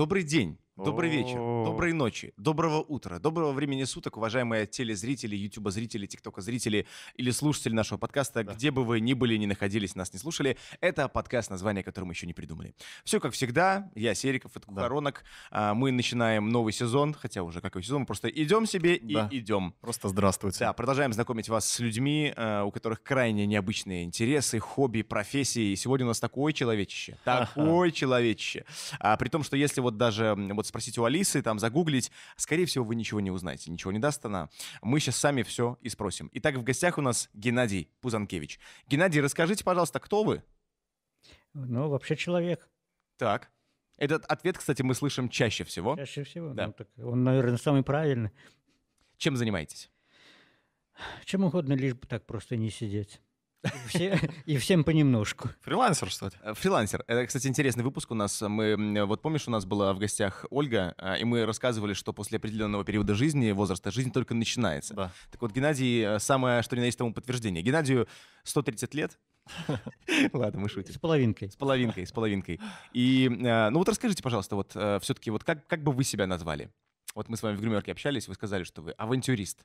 Добрый день. Добрый вечер, доброй ночи, доброго утра, доброго времени суток, уважаемые телезрители, ютуба-зрители, тиктока-зрители или слушатели нашего подкаста, да. где бы вы ни были, ни находились, нас не слушали. Это подкаст, название которого мы еще не придумали. Все как всегда, я Сериков, это Кухаронок. Да. А, мы начинаем новый сезон, хотя уже какой сезон, мы просто идем себе и да. идем. Просто здравствуйте. Да, продолжаем знакомить вас с людьми, а, у которых крайне необычные интересы, хобби, профессии. И сегодня у нас такое человечище, такое человечище. А, при том, что если вот даже вот спросить у Алисы, там загуглить. Скорее всего, вы ничего не узнаете, ничего не даст она. Мы сейчас сами все и спросим. Итак, в гостях у нас Геннадий Пузанкевич. Геннадий, расскажите, пожалуйста, кто вы? Ну, вообще человек. Так. Этот ответ, кстати, мы слышим чаще всего. Чаще всего. Да. Ну, так он, наверное, самый правильный. Чем занимаетесь? Чем угодно, лишь бы так просто не сидеть. Все, и всем понемножку. Фрилансер, что ли? Э, фрилансер. Это, кстати, интересный выпуск у нас. Мы, вот помнишь, у нас была в гостях Ольга, а, и мы рассказывали, что после определенного периода жизни, возраста, жизнь только начинается. Да. Так вот, Геннадий э, самое, что ни на есть тому подтверждение. Геннадию 130 лет, Ладно, мы шутим. С половинкой. С половинкой, с половинкой. И, э, ну вот расскажите, пожалуйста, вот все-таки вот как, как бы вы себя назвали? Вот мы с вами в гримерке общались, вы сказали, что вы авантюрист.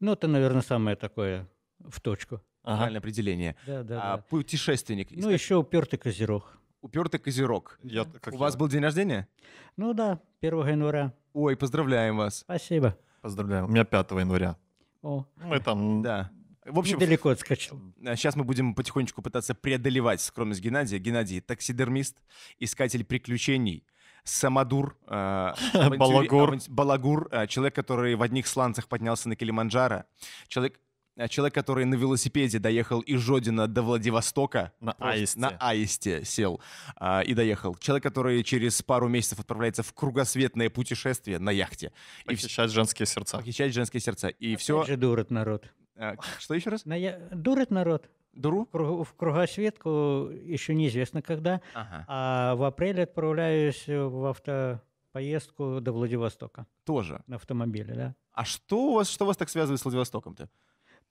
Ну, это, наверное, самое такое в точку. Ага. Правильное определение. Да, да, а, да. Путешественник. Ну, искать... еще упертый козерог. Упертый козерог. Я, как У я... вас был день рождения? Ну да, 1 января. Ой, поздравляем вас. Спасибо. Поздравляю. У меня 5 января. О. Ну, мы там да. В общем, Недалеко отскочил. Сейчас мы будем потихонечку пытаться преодолевать скромность Геннадия. Геннадий — таксидермист, искатель приключений, самодур, э, балагур, э, человек, который в одних сланцах поднялся на Килиманджаро, человек, Э, человек, который на велосипеде доехал из Жодина до Владивостока. На просто, Аисте. На Аисте сел а, и доехал. Человек, который через пару месяцев отправляется в кругосветное путешествие на яхте. Похищать и, женские сердца. Похищать женские сердца. И Опять все... же дурит народ. А, что еще раз? На я... Дурит народ. Дуру? В кругосветку еще неизвестно когда, ага. а в апреле отправляюсь в авто поездку до Владивостока. Тоже? На автомобиле, да. А что у вас, что вас так связывает с Владивостоком-то?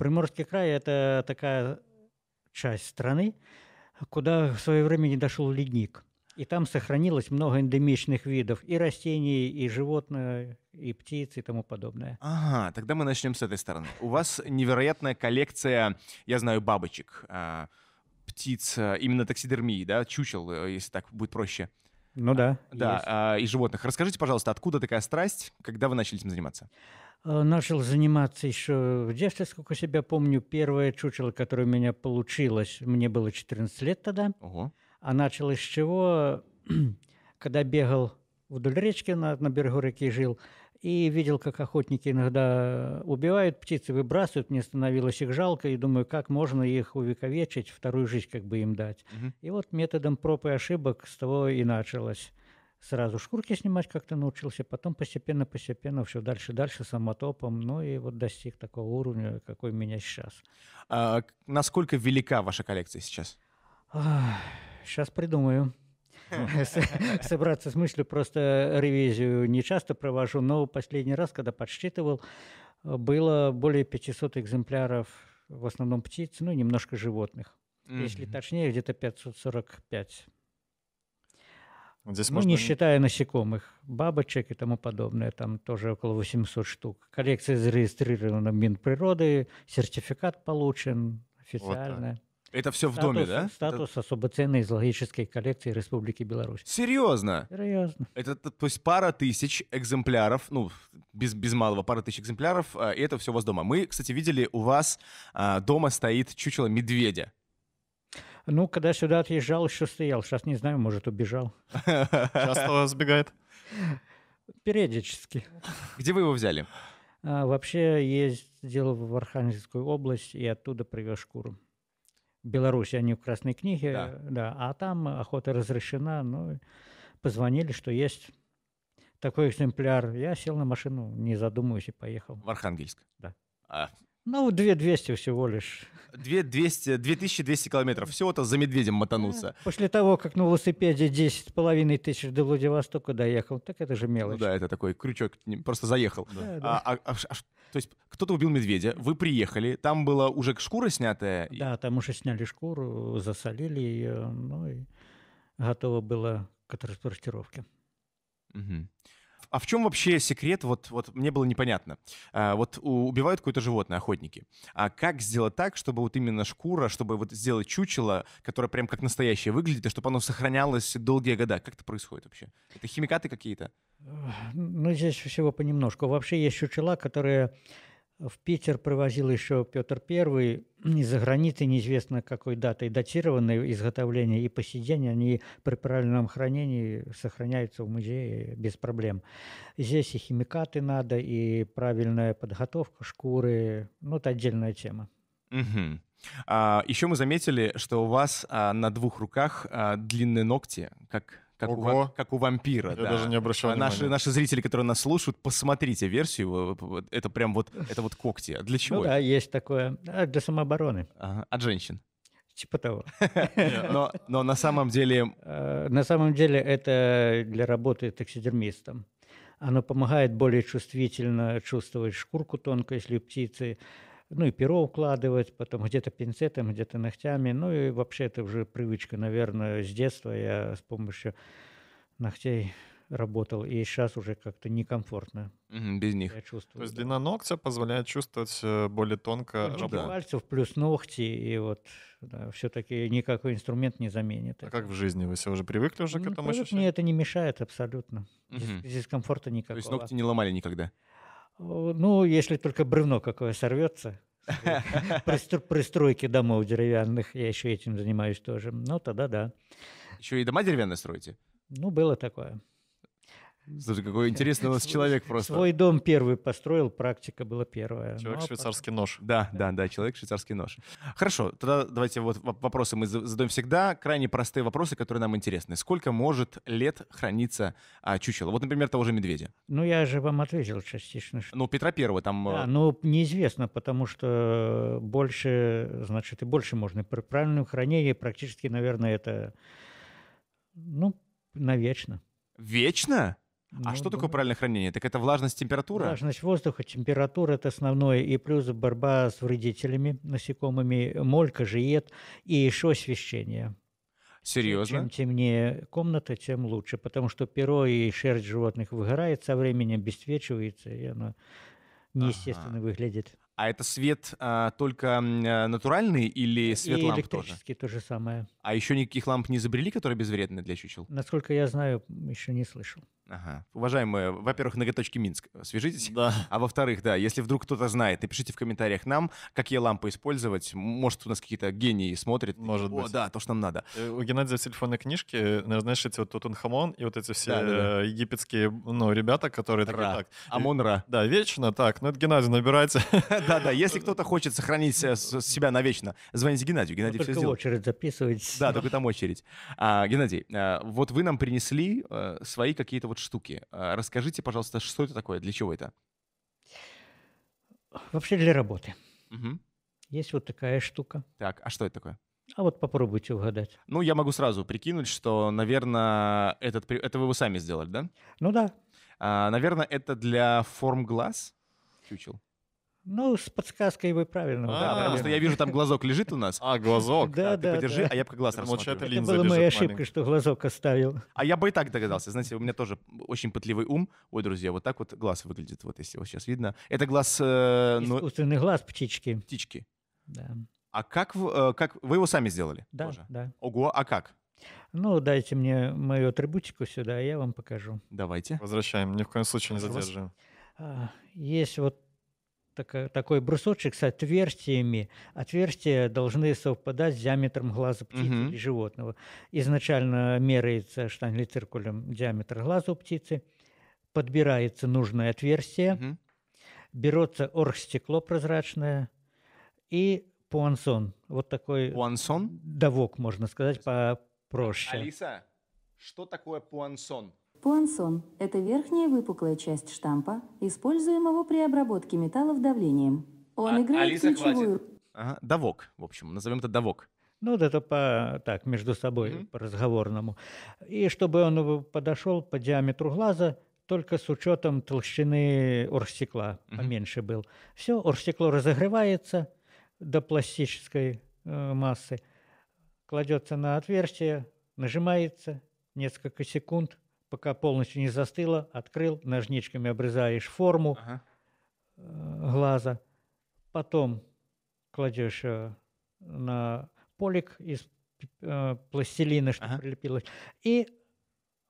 Приморский край – это такая часть страны, куда в свое время не дошел ледник. И там сохранилось много эндемичных видов и растений, и животных, и птиц, и тому подобное. Ага, тогда мы начнем с этой стороны. У вас невероятная коллекция, я знаю, бабочек, а, птиц, а, именно таксидермии, да, чучел, э, если так будет проще. Ну да. Да, есть. А, и животных. Расскажите, пожалуйста, откуда такая страсть, когда вы начали этим заниматься? Э, начал заниматься еще в детстве, сколько себя помню. Первое чучело, которое у меня получилось, мне было 14 лет тогда. Ого. А началось с чего? Когда бегал вдоль речки, на, на берегу реки жил, и видел, как охотники иногда убивают птицы, выбрасывают. Мне становилось их жалко, и думаю, как можно их увековечить, вторую жизнь как бы им дать. Угу. И вот методом проб и ошибок с того и началось сразу шкурки снимать как-то научился, потом постепенно-постепенно все дальше-дальше самотопом, ну и вот достиг такого уровня, какой у меня сейчас. А, насколько велика ваша коллекция сейчас? сейчас придумаю. Хм. Собраться с мыслью, просто ревизию не часто провожу, но последний раз, когда подсчитывал, было более 500 экземпляров, в основном птиц, ну, немножко животных. Если точнее, где-то 545 Здесь ну, не считая насекомых, бабочек и тому подобное, там тоже около 800 штук. Коллекция зарегистрирована Минприроды, сертификат получен официально. Вот Это все статус, в доме, да? Статус это... особо ценной зоологической коллекции Республики Беларусь. Серьезно? Серьезно. Это, то есть пара тысяч экземпляров, ну, без, без малого, пара тысяч экземпляров, э, и это все у вас дома. Мы, кстати, видели, у вас а, дома стоит чучело медведя. Ну, когда сюда отъезжал, еще стоял. Сейчас не знаю, может, убежал. Часто сбегает? Периодически. Где вы его взяли? А, вообще ездил в Архангельскую область и оттуда привез шкуру. Беларусь, они в Красной книге, да. да, а там охота разрешена, но ну, позвонили, что есть такой экземпляр. Я сел на машину, не задумываясь, и поехал. В Архангельск? Да. А, ну, 2200 всего лишь. 2200, 2200 километров. Всего-то за медведем мотануться. После того, как на велосипеде 10,5 тысяч до Владивостока доехал, так это же мелочь. Ну да, это такой крючок, просто заехал. Да, да. А, а, а, а то есть кто-то убил медведя, вы приехали, там была уже шкура снятая? Да, там уже сняли шкуру, засолили ее, ну и готово было к транспортировке. Угу. А в чем вообще секрет? Вот, вот мне было непонятно. А, вот убивают какое-то животное охотники. А как сделать так, чтобы вот именно шкура, чтобы вот сделать чучело, которое прям как настоящее выглядит, и чтобы оно сохранялось долгие года? Как это происходит вообще? Это химикаты какие-то? Ну, здесь всего понемножку. Вообще есть чучела, которые в Питер привозил еще Петр I из-за границы, неизвестно какой датой датированное изготовление и по сей они при правильном хранении сохраняются в музее без проблем. Здесь и химикаты надо, и правильная подготовка шкуры, ну это отдельная тема. Угу. А, еще мы заметили, что у вас а, на двух руках а, длинные ногти, как как, У, как у вампира. Я да. даже не обращал а внимания. Наши, наши зрители, которые нас слушают, посмотрите версию. Это прям вот, это вот когти. А для ну чего? Ну, да, есть такое. А, для самообороны. Ага. От женщин. Типа того. но, но на самом деле... Э, на самом деле это для работы таксидермистом. Оно помогает более чувствительно чувствовать шкурку тонкой, если птицы, ну и перо укладывать, потом где-то пинцетом, где-то ногтями. Ну и вообще это уже привычка, наверное, с детства я с помощью ногтей работал, и сейчас уже как-то некомфортно. без них. Я чувствую, То есть да. длина ногтя позволяет чувствовать э, более тонко ну, типа работу. пальцев плюс ногти, и вот да, все-таки никакой инструмент не заменит. А это. как в жизни? Вы все уже привыкли уже ну, к этому ощущению? Мне это не мешает абсолютно. Угу. Дис- дискомфорта никакого. То есть ногти не ломали никогда? Э, ну, если только бревно какое сорвется, пристройки домов деревянных, я еще этим занимаюсь тоже. Ну, тогда да. Еще и дома деревянные строите? Ну, было такое. Слушай, какой интересный у нас человек просто. Свой дом первый построил, практика была первая. Человек ну, а швейцарский нож. Да, да, да, человек швейцарский нож. Хорошо, тогда давайте вот вопросы мы задаем всегда. Крайне простые вопросы, которые нам интересны. Сколько может лет храниться а, чучело? Вот, например, того же медведя. Ну, я же вам ответил частично. Что... Ну, Петра Первого там... Да, э, ну, неизвестно, потому что больше, значит, и больше можно. При правильном хранении практически, наверное, это, ну, навечно. Вечно? А ну, а что да. такое правильное хранение? Так это влажность, температура? Влажность воздуха, температура – это основное. И плюс борьба с вредителями, насекомыми, молька, жиет и еще освещение. Серьезно? Чем темнее комната, тем лучше, потому что перо и шерсть животных выгорает со временем, обесцвечивается, и оно неестественно ага. выглядит. А это свет а, только э, натуральный или свет и ламп электрический тоже? то же самое. А еще никаких ламп не изобрели, которые безвредны для чучел? Насколько я знаю, еще не слышал. Ага. Уважаемые, во-первых, ноготочки Минск, э, свяжитесь. Да. А во-вторых, да, если вдруг кто-то знает, напишите в комментариях нам, какие лампы использовать. Может, у нас какие-то гении смотрят. Может О, быть. да, то, что нам надо. Э, у Геннадия в телефонной книжке, э, знаешь, эти вот Тутанхамон и вот эти все да, да, да. египетские, ну, ребята, которые Ра. такие так. Амон Ра. Да, вечно так. Ну, это Геннадий, набирайте. Да-да, если кто-то хочет сохранить себя навечно, звоните Геннадию. Геннадий все сделал. очередь записывайтесь. Да, только там очередь. А, Геннадий, вот вы нам принесли свои какие-то вот штуки. А, расскажите, пожалуйста, что это такое, для чего это? Вообще для работы. Угу. Есть вот такая штука. Так, а что это такое? А вот попробуйте угадать. Ну, я могу сразу прикинуть, что, наверное, этот, это вы его сами сделали, да? Ну да. А, наверное, это для форм глаз чучел. Ну, с подсказкой вы правильно угадали. Потому а, что я вижу, там глазок лежит у нас. А, глазок. Да, да. Ты подержи, а я пока глаз рассмотрю. Это была моя ошибка, что глазок оставил. А я бы и так догадался. Знаете, у меня тоже очень пытливый ум. Ой, друзья, вот так вот глаз выглядит, вот если его сейчас видно. Это глаз... Э, ну, Искусственный глаз птички. Птички. Да. А как, э, как вы его сами сделали? Да, да. Ого, а как? Ну, дайте мне мою атрибутику сюда, а я вам покажу. Давайте. Возвращаем, ни в коем случае не задерживаем. А, есть вот так, э, такой брусочек с отверстиями. Отверстия должны совпадать с диаметром глаза птицы угу. uh или животного. Изначально меряется штангелициркулем диаметр глаза у птицы, подбирается нужное отверстие, угу. берется оргстекло прозрачное и пуансон. Вот такой пуансон? давок, можно сказать, попроще. Алиса, что такое пуансон? Пуансон – это верхняя выпуклая часть штампа, используемого при обработке металлов давлением. Он а, играет Алиса ключевую... Хватит. Ага, давок, в общем, назовем это давок. Ну, вот это по, так, между собой, mm-hmm. по разговорному. И чтобы он подошел по диаметру глаза, только с учетом толщины оргстекла, mm-hmm. поменьше был. Все, оргстекло разогревается до пластической э, массы, кладется на отверстие, нажимается несколько секунд, пока полностью не застыла, открыл, ножничками обрезаешь форму ага. Э, глаза, потом кладешь э, на полик из э, пластилина, что ага. прилепилось, и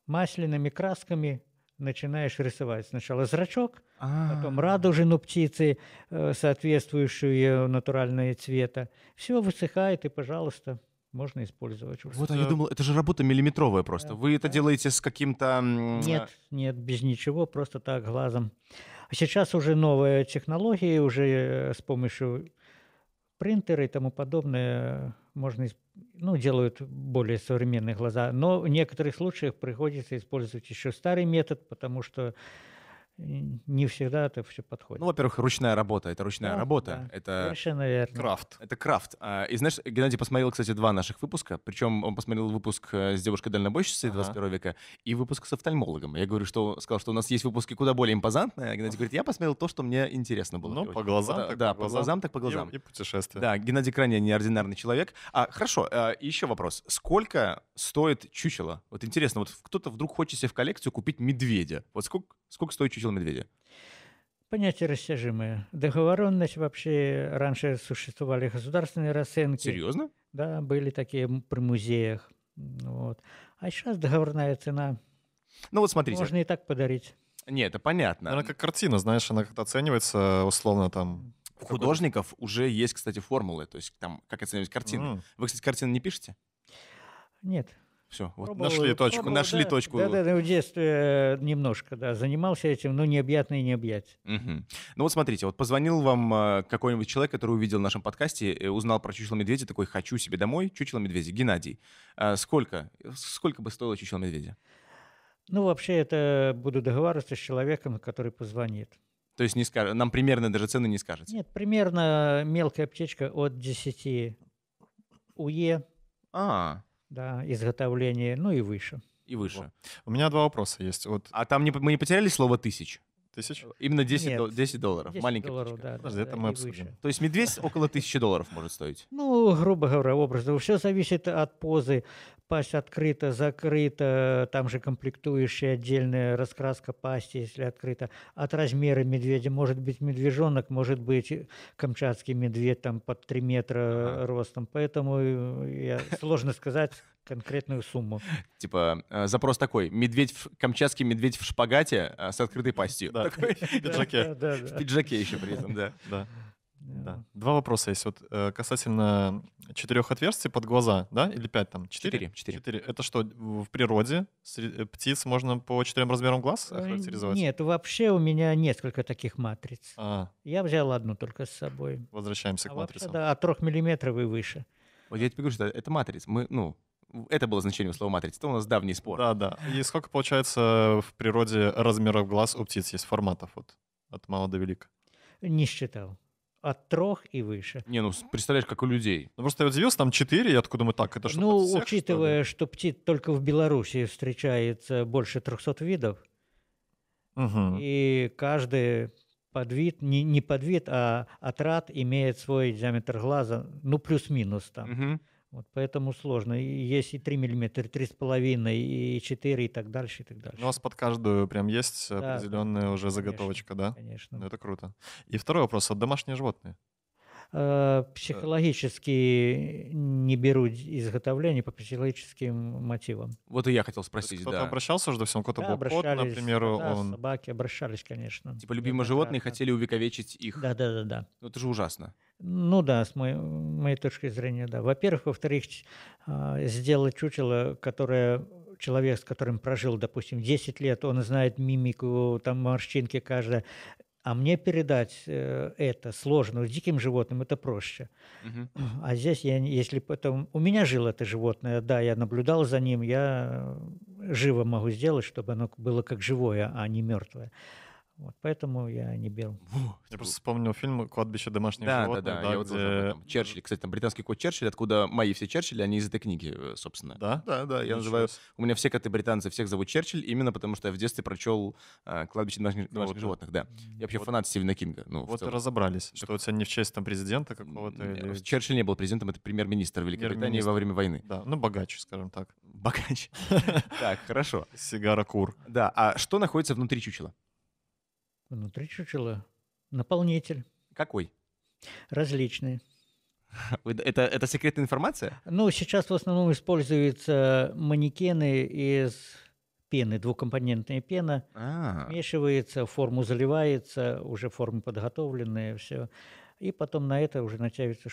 масляными красками начинаешь рисовать. Сначала зрачок, А-а-а. потом радужину птицы, соответствующую натурального цвета. Все высыхает, и, пожалуйста, можно использовать. Вот, а я думал, это же работа миллиметровая просто. Вы это делаете с каким-то... Нет, э, нет, без ничего, просто так, глазом. А сейчас уже новые технологии, уже э, с помощью принтера и тому подобное можно, ну, делают более современные глаза. Но в некоторых случаях приходится использовать еще старый метод, потому что не всегда это все подходит. Ну, во-первых, ручная работа, это ручная да, работа. Да, это совершенно верно. Крафт. Это крафт. А, и знаешь, Геннадий посмотрел, кстати, два наших выпуска, причем он посмотрел выпуск э, с девушкой-дальнобойщицей ага. 21 века и выпуск с офтальмологом. Я говорю, что сказал, что у нас есть выпуски куда более импозантные, а Геннадий говорит, я посмотрел то, что мне интересно было. Ну, по глазам да, так да, по глазам, глазам так по глазам. И, и путешествия. Да, Геннадий крайне неординарный человек. А, хорошо, а, еще вопрос. Сколько стоит чучело? Вот интересно, вот кто-то вдруг хочет себе в коллекцию купить медведя. Вот сколько Сколько стоит чучело медведя? Понятие растяжимое. Договоренность вообще, раньше существовали государственные расценки. Серьезно? Да, были такие при музеях. Вот. А сейчас договорная цена. Ну вот смотрите. Можно и так подарить. Нет, это понятно. Ну, она как картина, знаешь, она как-то оценивается условно там. У художников уже есть, кстати, формулы, то есть там, как оценивать картины. Mm. Вы, кстати, картины не пишете? Нет. Все, вот пробовал, нашли точку, пробовал, нашли да, точку. Да, да, да, в детстве э, немножко, да, занимался этим, но необъятно и необъять. Угу. Ну вот смотрите, вот позвонил вам э, какой-нибудь человек, который увидел в нашем подкасте, э, узнал про чучело медведя, такой, хочу себе домой чучело медведя, Геннадий. сколько, сколько бы стоило чучело медведя? Ну вообще это буду договариваться с человеком, который позвонит. То есть не скажет, нам примерно даже цены не скажете? Нет, примерно мелкая аптечка от 10 УЕ. А, да, изготовления, ну и выше. И выше. Вот. У меня два вопроса есть. Вот. А там не, мы не потеряли слово тысяч? Тысяч? Именно 10, Нет, 10 долларов. 10 Маленькая долларов, да. Подожди, да, это мы обсудим. Выше. То есть медведь около тысячи долларов может стоить? Ну, грубо говоря, образно. Все зависит от позы пасть открыта, закрыта, там же комплектующие, отдельная раскраска пасти, если открыта, от размера медведя, может быть медвежонок, может быть камчатский медведь там под 3 метра ага. ростом, поэтому э, я, сложно сказать конкретную сумму. Типа э, запрос такой, медведь, в, камчатский медведь в шпагате э, с открытой пастью. в пиджаке. В пиджаке еще при этом, да. Да. Два вопроса есть. Вот э, касательно четырех отверстий под глаза, да, или пять там? Четыре? Четыре. Четыре. Это что, в природе э, птиц можно по четырем размерам глаз охарактеризовать? Нет, вообще у меня несколько таких матриц. А. Я взял одну только с собой. Возвращаемся а к матрицам. Вообще, да, от трех миллиметров и выше. Вот я тебе говорю, что это матрица. Мы, ну, это было значение слова матрица. Это у нас давний спор. Да, да. И сколько получается э, в природе размеров глаз у птиц есть форматов вот от мала до велика? Не считал от трех и выше. Не, ну представляешь, как у людей. Ну просто я вот завелся, там четыре, я откуда мы так, это что Ну, всех, учитывая, что, что птиц только в Беларуси встречается больше трехсот видов, угу. и каждый подвид, не, не подвид, а отрад имеет свой диаметр глаза, ну плюс-минус там. Угу. Вот поэтому сложно. есть и 3 мм, и 3,5, и 4, и так дальше, и так дальше. Ну, у вас под каждую прям есть да, определенная да, уже конечно, заготовочка, да? Конечно. Ну, это круто. И второй вопрос. А домашние животные? Э, э, психологически не беру изготовление по психологическим мотивам. Вот и я хотел спросить, кто-то да. обращался же, да, всем кто-то да, был кот, например, да, он... собаки обращались, конечно. Типа любимые животные да, хотели увековечить их. Да, да, да, да. Ну это же ужасно. Ну да, с моей, моей точки зрения, да. Во-первых, во-вторых, а, сделать чучело, которое человек, с которым прожил, допустим, 10 лет, он знает мимику, там морщинки каждая, а мне передать э, это сложно. С диким животным это проще. Угу. А здесь, я, если потом... У меня жило это животное, да, я наблюдал за ним, я э, живо могу сделать, чтобы оно было как живое, а не мертвое. Вот, поэтому я не бел. Я просто вспомнил фильм «Кладбище домашних да, животных». Да, да, да, я вот где... уже Черчилль, кстати, там британский кот Черчилль, откуда мои все Черчилли, они из этой книги, э, собственно. Да, да, да, я называю... У меня все коты британцы, всех зовут Черчилль, именно потому что я в детстве прочел э, «Кладбище домашних, ну вот, домашних да. животных», да. Я вообще вот, фанат Стивена Кинга. Ну, вот и разобрались, что это не в честь там президента какого-то. Или... Черчилль не был президентом, это премьер-министр Великобритании премьер во время войны. Да, ну богач, скажем так. Богач. Так, хорошо. Сигара кур. Да, а что находится внутри чучела? Внутри чучела наполнитель. Какой? Различные. Это, это секретная информация? Ну, сейчас в основном используются манекены из пены, двухкомпонентная пена. А-а-а. Смешивается, форму заливается, уже формы подготовленные, все. И потом на это уже натягивается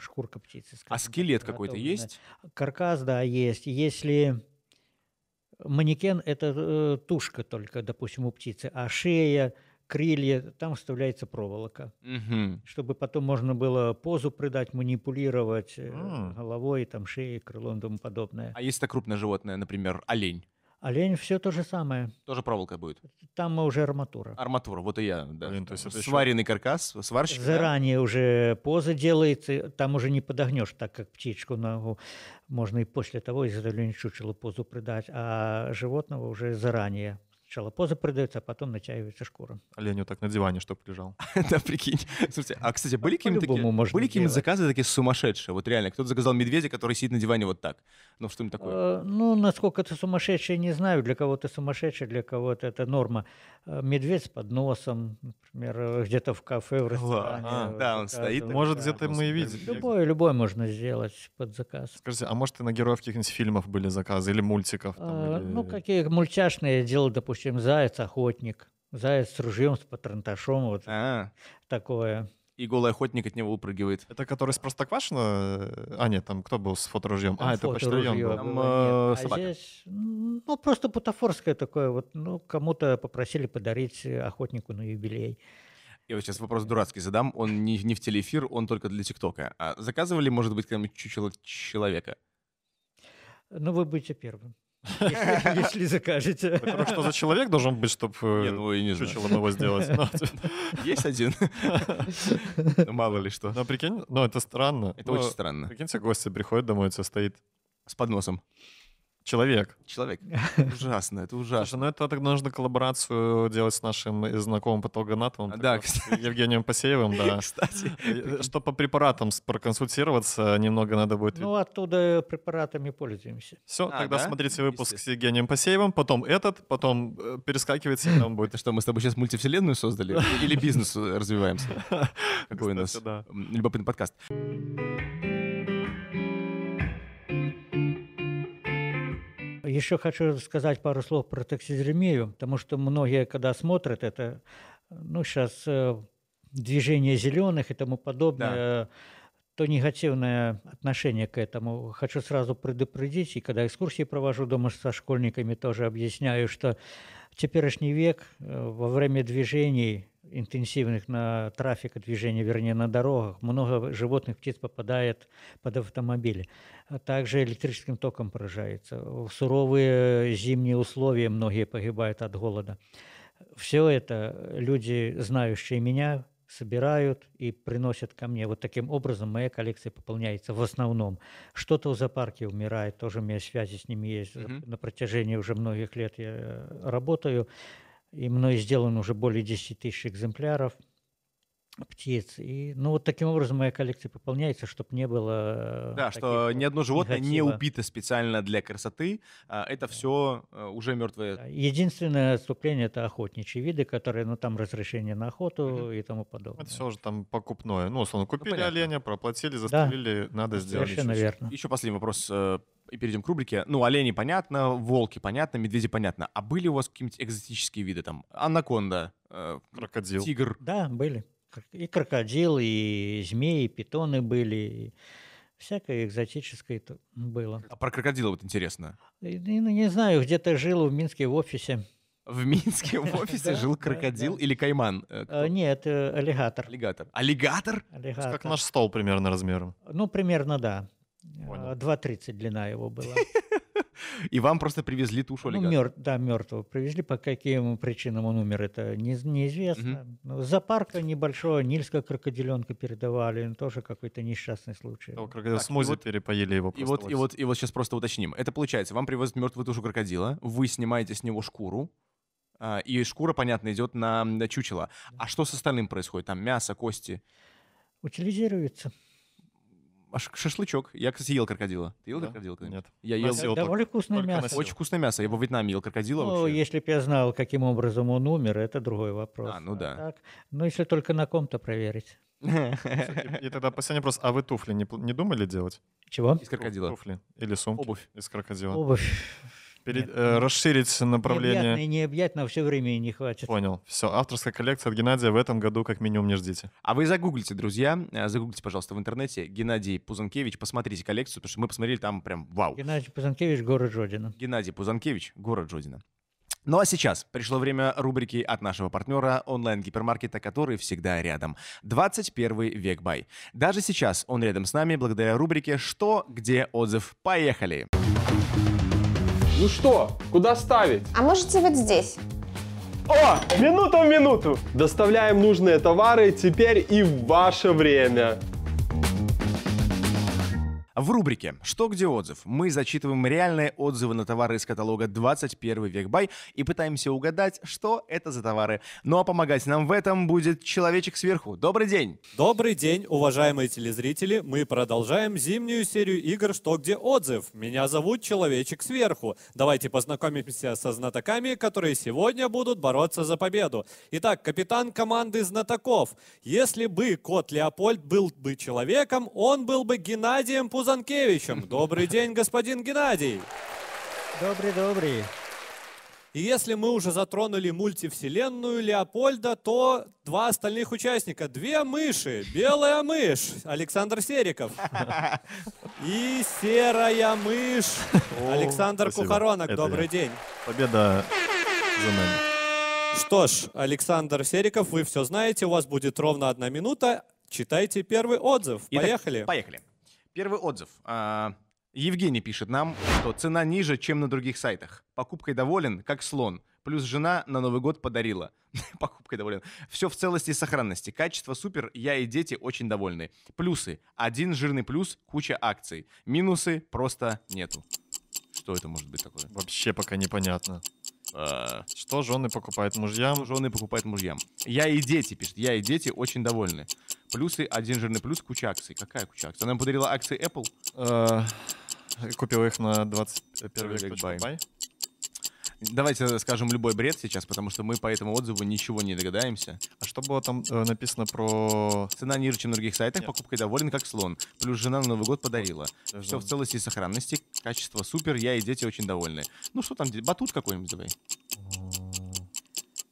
шкурка птицы. Скажем, а скелет какой-то есть? Каркас, да, есть. Если манекен – это э, тушка только, допустим, у птицы, а шея, крылья, там вставляется проволока, угу. чтобы потом можно было позу придать, манипулировать э, а. головой, там, шеей, крылом и тому подобное. А если это крупное животное, например, олень? Олень а все то же самое. Тоже проволока будет. Там мы уже арматура. Арматура, вот и я. Да. Блин, то есть Сваренный еще... каркас, сварщик. Заранее да? уже поза делает, там уже не подогнешь, так как птичку ногу можно и после того если оленя позу придать, а животного уже заранее Сначала поза придается, а потом натягивается шкура. Оленю так на диване, чтоб лежал. Да, прикинь. Слушайте, а, кстати, были какие-нибудь заказы такие сумасшедшие? Вот реально, кто-то заказал медведя, который сидит на диване вот так. Ну, что-нибудь такое? Э, ну, насколько это сумасшедшее, не знаю. Для кого-то сумасшедшее, для кого-то это норма. Э, медведь под носом, например, э, где-то в кафе, в ресторане. А, да, он стоит. Может, где-то мы и видим. Любой, любой можно сделать под заказ. Скажите, а может, и на героев каких-нибудь фильмов были заказы или мультиков? Ну, какие мультяшные делал, допустим, общем, заяц-охотник. Заяц с ружьем, с патронташом, вот А-а-а. такое. И голый охотник от него упрыгивает. Это который с Простоквашино? А, нет, там кто был с фоторужьем? А, там а, это почтальон был. Там было, э, а собака. здесь, ну, просто бутафорское такое. Вот, ну, кому-то попросили подарить охотнику на юбилей. Я вот сейчас вопрос дурацкий задам. Он не, не в телеэфир, он только для ТикТока. А заказывали, может быть, когда-нибудь чучело человека? Ну, вы будете первым. Если закажете. Потому что за человек должен быть, чтобы э, ну чучелом его сделать. Есть один. Ну, мало ли что. Но прикинь, ну, это странно. Это очень ну, странно. Прикиньте, гости приходят домой, все стоит. С подносом. Человек. Человек. Ужасно, это ужасно. Слушай, ну это так нужно коллаборацию делать с нашим знакомым патологоанатомом. Да, кстати. Евгением Посеевым, да. Кстати. Что по препаратам проконсультироваться немного надо будет. Ну, оттуда препаратами пользуемся. Все, а, тогда да? смотрите выпуск с Евгением Посеевым, потом этот, потом э, перескакивайте, там будет. Это что, мы с тобой сейчас мультивселенную создали? Или бизнес э, развиваемся? Какой у нас любопытный подкаст. Thank you Еще хочу сказать пару слов про таксидермию, потому что многие, когда смотрят это, ну, сейчас э, движение зеленых и тому подобное, да. то негативное отношение к этому. Хочу сразу предупредить, и когда экскурсии провожу дома со школьниками, тоже объясняю, что в теперешний век э, во время движений интенсивных на трафика движения, вернее, на дорогах. Много животных, птиц попадает под автомобили. А также электрическим током поражается. В суровые зимние условия многие погибают от голода. Все это люди, знающие меня, собирают и приносят ко мне. Вот таким образом моя коллекция пополняется в основном. Что-то в зоопарке умирает, тоже у меня связи с ними есть. Mm-hmm. На протяжении уже многих лет я э, работаю и мной сделано уже более 10 тысяч экземпляров птиц. И, ну, вот таким образом моя коллекция пополняется, чтобы не было... Э, да, что ни одно животное негатива. не убито специально для красоты. А это все э, уже мертвое. Единственное отступление — это охотничьи виды, которые, ну, там разрешение на охоту угу. и тому подобное. Это все же там покупное. Ну, условно, ну, купили ну, оленя, проплатили, застрелили, да, надо сделать. Совершенно еще. верно. Еще последний вопрос э, и перейдем к рубрике. Ну, олени понятно, волки понятно, медведи понятно. А были у вас какие-нибудь экзотические виды там? Анаконда, э, крокодил, тигр? Да, были. И крокодил, и змеи, и питоны были. И всякое экзотическое было. А про крокодила вот интересно. И, ну, не знаю, где-то жил в Минске в офисе. В Минске в офисе жил крокодил или кайман? Э, а, нет, э, аллигатор. Аллигатор. Аллигатор? Аллигатор. Как наш стол примерно размером. Ну, примерно, да. Понял. 2,30 а, длина его была. И вам просто привезли тушу олигарха? Ну, мер, да, мертвого привезли. По каким причинам он умер, это не, неизвестно. Угу. Ну, Зоопарка небольшого, нильского крокодиленка передавали. Ну, тоже какой-то несчастный случай. То, крокодил так, с Мози вот, перепоели его и вот, и, вот, и вот сейчас просто уточним. Это получается, вам привозят мертвую тушу крокодила, вы снимаете с него шкуру, а, и шкура, понятно, идет на, на чучело. Да. А что с остальным происходит? Там мясо, кости? Утилизируется. А шашлычок. Я, кстати, ел крокодила. Ты ел да? крокодила Нет. Я ел. Носил Довольно вкусное мясо. Носил. Очень вкусное мясо. Я бы во Вьетнаме ел крокодила ну, вообще. если бы я знал, каким образом он умер, это другой вопрос. А, ну а да. А так, ну, если только на ком-то проверить. И тогда последний вопрос. А вы туфли не, думали делать? Чего? Из крокодила. Туфли или сумки? Обувь. Из крокодила. Обувь. Перед, э, расширить направление. Необъятно и необъятно все время и не хватит. Понял. Все, авторская коллекция от Геннадия в этом году как минимум не ждите. А вы загуглите, друзья, э, загуглите, пожалуйста, в интернете Геннадий Пузанкевич, посмотрите коллекцию, потому что мы посмотрели там прям вау. Геннадий Пузанкевич, город Жодина. Геннадий Пузанкевич, город Жодина. Ну а сейчас пришло время рубрики от нашего партнера онлайн-гипермаркета, который всегда рядом. 21 век бай. Даже сейчас он рядом с нами благодаря рубрике «Что? Где? Отзыв?». Поехали! Поехали! Ну что, куда ставить? А можете вот здесь. О, минута в минуту! Доставляем нужные товары теперь и в ваше время. В рубрике «Что, где отзыв» мы зачитываем реальные отзывы на товары из каталога «21 век бай» и пытаемся угадать, что это за товары. Ну а помогать нам в этом будет человечек сверху. Добрый день! Добрый день, уважаемые телезрители! Мы продолжаем зимнюю серию игр «Что, где отзыв». Меня зовут Человечек сверху. Давайте познакомимся со знатоками, которые сегодня будут бороться за победу. Итак, капитан команды знатоков. Если бы кот Леопольд был бы человеком, он был бы Геннадием Пузыревым Занкевичем. Добрый день, господин Геннадий. Добрый-добрый. И если мы уже затронули мультивселенную Леопольда, то два остальных участника. Две мыши. Белая мышь Александр Сериков. И серая мышь Александр Спасибо. Кухаронок. Это Добрый я. день. Победа за нами. Что ж, Александр Сериков, вы все знаете, у вас будет ровно одна минута. Читайте первый отзыв. Поехали. поехали. Первый отзыв. А, Евгений пишет нам, что цена ниже, чем на других сайтах. Покупкой доволен, как слон. Плюс жена на Новый год подарила. Покупкой доволен. Все в целости и сохранности. Качество супер, я и дети очень довольны. Плюсы. Один жирный плюс, куча акций. Минусы просто нету. Что это может быть такое? Вообще пока непонятно. Э, что жены покупают мужьям? жены покупают мужьям. Я и дети, пишет. Я и дети очень довольны. Плюсы, один жирный плюс, куча акций. Какая куча акций? Она им подарила акции Apple. Э, Купил их на 21 век. Давайте скажем любой бред сейчас, потому что мы по этому отзыву ничего не догадаемся. А что было там э, написано про... Цена ниже, чем на других сайтах, Нет. покупкой доволен как слон. Плюс жена на Новый год подарила. Даже Все в целости и сохранности, качество супер, я и дети очень довольны. Ну что там, батут какой-нибудь давай.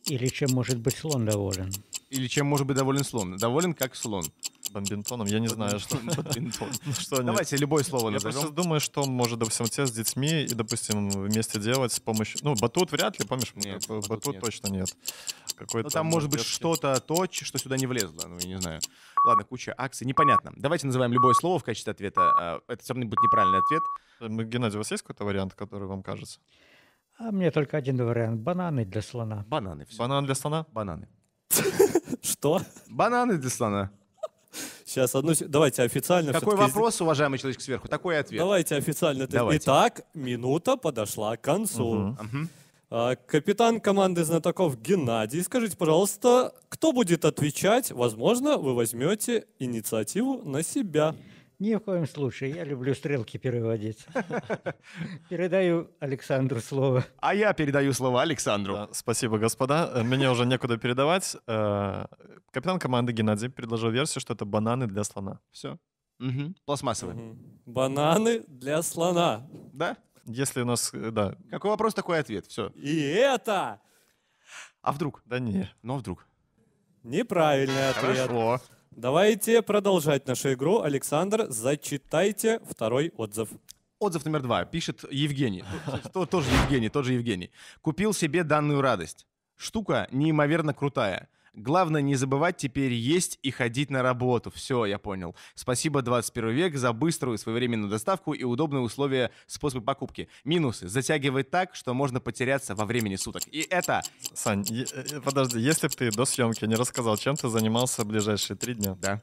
Или чем может быть слон доволен? Или чем может быть доволен слон? Доволен как слон. Бомбинтоном? Я не знаю, что бомбинтон. Ну Давайте любое слово Я просто думаю, что он может, допустим, отец с детьми и, допустим, вместе делать с помощью... Ну, батут вряд ли, помнишь? батут точно нет. Какой-то ну, там может быть что-то то, что сюда не влезло. Ну, я не знаю. Ладно, куча акций. Непонятно. Давайте называем любое слово в качестве ответа. А, это все равно будет неправильный ответ. Э, Геннадий, у вас есть какой-то вариант, который вам кажется? А мне только один вариант. Бананы для слона. Бананы. Все. Банан для слона? Бананы. Что? Бананы для слона. Сейчас, одну... давайте официально... Какой вопрос, уважаемый человек сверху, такой ответ. Давайте официально. Давайте. Итак, минута подошла к концу. Угу. Капитан команды знатоков Геннадий, скажите, пожалуйста, кто будет отвечать? Возможно, вы возьмете инициативу на себя. Ни в коем случае. Я люблю стрелки переводить. Передаю Александру слово. А я передаю слово Александру. спасибо, господа. Мне уже некуда передавать. Э, капитан команды Геннадий предложил версию, что это бананы для слона. Все. Пластмассовые. Бананы для слона. Да? Если у нас, э, да. Какой вопрос, такой ответ. Все. И это... А вдруг? Да не. Но ну, а вдруг. Неправильный ответ. Хорошо. Давайте продолжать нашу игру. Александр, зачитайте второй отзыв. Отзыв номер два. Пишет Евгений. Тоже Евгений, тоже Евгений. Купил себе данную радость. Штука неимоверно крутая. Главное не забывать теперь есть и ходить на работу. Все, я понял. Спасибо 21 век за быструю своевременную доставку и удобные условия способы покупки. Минусы. Затягивает так, что можно потеряться во времени суток. И это... Сань, э, подожди, если бы ты до съемки не рассказал, чем ты занимался ближайшие три дня? Да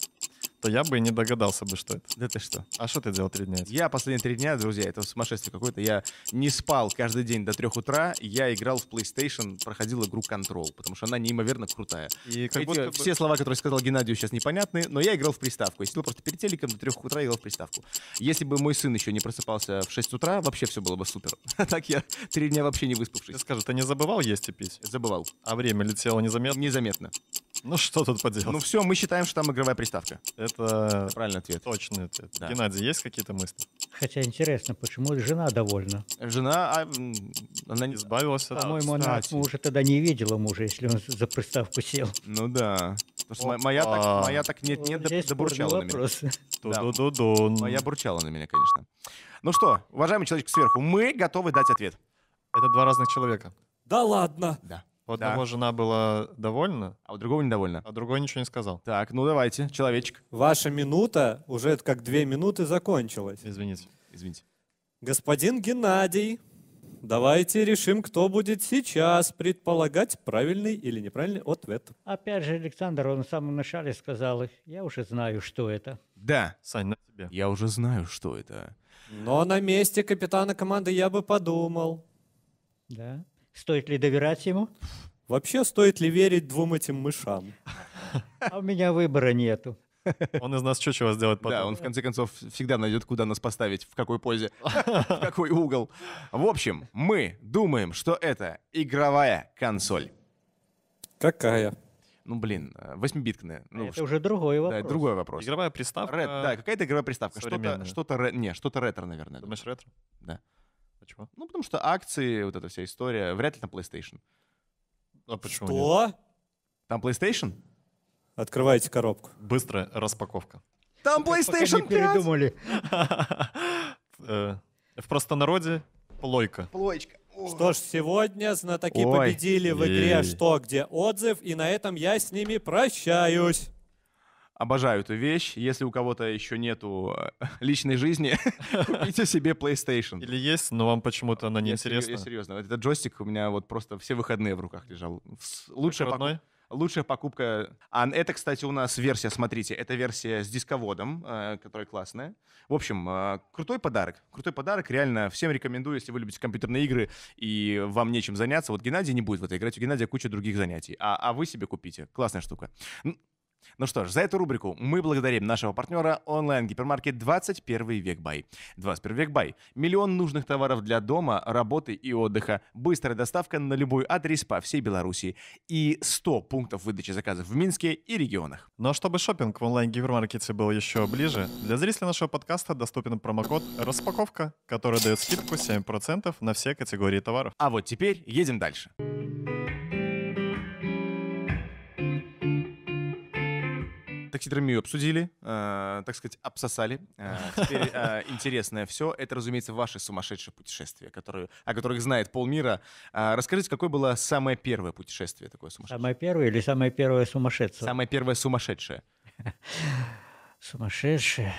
то я бы и не догадался бы, что это. Да ты что? А что ты делал три дня? Я последние три дня, друзья, это сумасшествие какое-то. Я не спал каждый день до трех утра. Я играл в PlayStation, проходил игру Control, потому что она неимоверно крутая. И как Эти, будто... Все слова, которые сказал Геннадию, сейчас непонятны, но я играл в приставку. Я сидел просто перед телеком до трех утра играл в приставку. Если бы мой сын еще не просыпался в 6 утра, вообще все было бы супер. так я три дня вообще не выспавшись. Ты скажи, ты не забывал есть и пить? Забывал. А время летело незаметно? Незаметно. Ну что тут поделать? Ну все, мы считаем, что там игровая приставка. Это это правильный ответ. Точный ответ. Да. Геннадий, есть какие-то мысли? Хотя интересно, почему жена довольна? Жена, а, она не избавилась от... По-моему, она мужа тогда не видела мужа, если он за приставку сел. Ну да. Потому что моя так, моя так нет, нет, Здесь добурчала на меня. Да. Моя бурчала на меня, конечно. Ну что, уважаемый человечек сверху, мы готовы дать ответ. Это два разных человека. Да ладно. Да. У одного жена была довольна, а у другого недовольна. а другой ничего не сказал. Так, ну давайте, человечек. Ваша минута уже как две минуты закончилась. Извините. Извините. Господин Геннадий, давайте решим, кто будет сейчас предполагать правильный или неправильный ответ. Опять же, Александр, он в самом начале сказал, я уже знаю, что это. Да, Сань, на тебе. я уже знаю, что это. Но на месте капитана команды я бы подумал. Да? Стоит ли доверять ему? Вообще, стоит ли верить двум этим мышам? А у меня выбора нету. Он из нас что чего сделает потом. Да, он в конце концов всегда найдет, куда нас поставить, в какой позе, в какой угол. В общем, мы думаем, что это игровая консоль. Какая? Ну, блин, восьмибиткная. Ну, а это что... уже другой вопрос. Да, другой вопрос. Игровая приставка. Ред, да, какая-то игровая приставка. Что-то, что-то, ре... не, что-то ретро, наверное. Думаешь, ретро? Да. Почему? Ну, потому что акции, вот эта вся история, вряд ли на PlayStation. А почему Что? Нет? Там PlayStation? Открывайте коробку. Быстрая распаковка. Там PlayStation 5! передумали. Э, в простонародье плойка. Плойка. Что ж, сегодня знатоки победили в игре «Что, где отзыв», и на этом я с ними прощаюсь. Обожаю эту вещь. Если у кого-то еще нету э, личной жизни, купите себе PlayStation. Или есть, но вам почему-то она не интересна. Я Серьезно, этот джойстик у меня вот просто все выходные в руках лежал. Лучшая покупка. Лучшая покупка... А это, кстати, у нас версия, смотрите, это версия с дисководом, э, которая классная. В общем, э, крутой подарок. Крутой подарок, реально, всем рекомендую, если вы любите компьютерные игры и вам нечем заняться. Вот Геннадий не будет в это играть, у Геннадия куча других занятий. А, а вы себе купите. Классная штука. Ну что ж, за эту рубрику мы благодарим нашего партнера онлайн-гипермаркет 21 век Бай. 21 век Бай. Миллион нужных товаров для дома, работы и отдыха. Быстрая доставка на любой адрес по всей Беларуси. И 100 пунктов выдачи заказов в Минске и регионах. Ну а чтобы шопинг в онлайн-гипермаркете был еще ближе, для зрителей нашего подкаста доступен промокод «Распаковка», который дает скидку 7% на все категории товаров. А вот теперь едем дальше. Дальше. таксидромию обсудили, э, так сказать, обсосали. Э, теперь э, интересное все. Это, разумеется, ваши сумасшедшие путешествия, которые, о которых знает полмира. Э, расскажите, какое было самое первое путешествие такое сумасшедшее? Самое первое или самое первое сумасшедшее? Самое первое сумасшедшее. Сумасшедшее?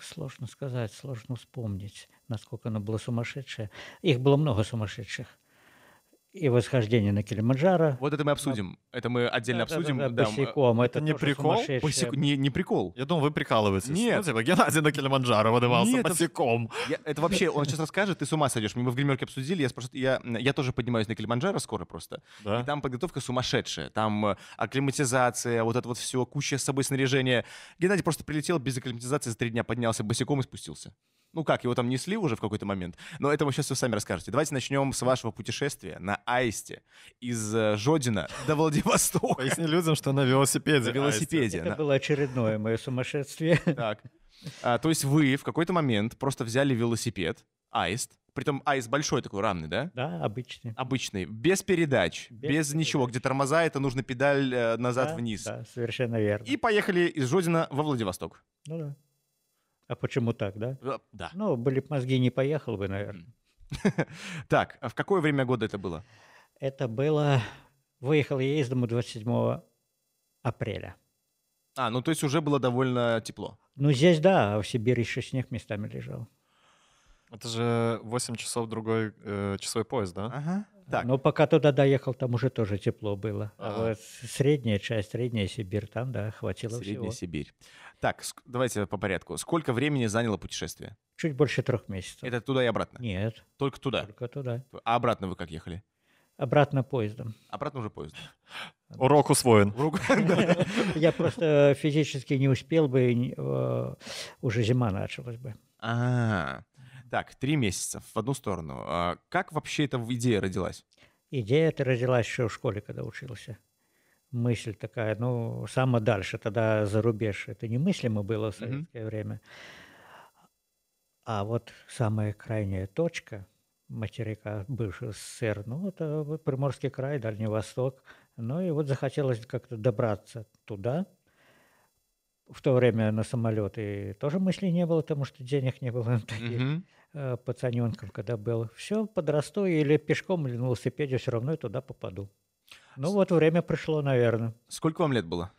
Сложно сказать, сложно вспомнить, насколько оно было сумасшедшее. Их было много сумасшедших и восхождение на Килиманджаро. Вот это мы обсудим. А, это мы отдельно да, обсудим. Да, да, да. Босиком. Это, это не прикол? Босик... Не, не прикол. Я думал, вы прикалываетесь. Нет. Ну, типа, Геннадий на Килиманджаро выдавался Нет, босиком. Это... Я, это вообще, он сейчас расскажет, ты с ума сойдешь. Мы в гримерке обсудили, я, спрошу, я, я тоже поднимаюсь на Килиманджаро скоро просто. Да? И там подготовка сумасшедшая. Там э, акклиматизация, вот это вот все, куча с собой снаряжения. Геннадий просто прилетел без акклиматизации за три дня, поднялся босиком и спустился. Ну как, его там несли уже в какой-то момент, но это вы сейчас все сами расскажете. Давайте начнем с вашего путешествия на Аисте из э, Жодина до Владивостока. Поясни людям, что на велосипеде. На велосипеде. Это было очередное мое сумасшествие. Так. А, то есть вы в какой-то момент просто взяли велосипед, аист, притом аист большой такой, рамный, да? Да, обычный. Обычный, без передач, без, без передач. ничего, где тормоза, это нужно педаль э, назад да, вниз. Да, совершенно верно. И поехали из Жодина во Владивосток. Ну да. А почему так, да? Э, да. Ну, были бы мозги, не поехал бы, наверное. Так, а в какое время года это было? Это было... Выехал я из дому 27 апреля. А, ну то есть уже было довольно тепло. Ну здесь да, а в Сибири еще снег местами лежал. Это же 8 часов другой э, часовой поезд, да? Ага. Так. Но пока туда доехал, там уже тоже тепло было. А, а вот средняя часть, средняя Сибирь, там, да, хватило средняя всего. Средняя Сибирь. Так, давайте по порядку. Сколько времени заняло путешествие? Чуть больше трех месяцев. Это туда и обратно? Нет. Только туда? Только туда. А обратно вы как ехали? Обратно поездом. Обратно уже поездом. Урок усвоен. Я просто э, физически не успел бы, э, уже зима началась бы. А, так, три месяца в одну сторону. А как вообще эта идея родилась? Идея эта родилась еще в школе, когда учился. Мысль такая, ну, само дальше, тогда за рубеж. Это немыслимо было в советское mm-hmm. время. А вот самая крайняя точка материка бывшего СССР, ну, это Приморский край, Дальний Восток. Ну, и вот захотелось как-то добраться туда, в то время на самолеты тоже мыслей не было, потому что денег не было на такие. Mm-hmm. Э, пацаненком, когда был. Все, подрасту или пешком, или на велосипеде, все равно я туда попаду. Ну вот время пришло, наверное. Сколько вам лет было?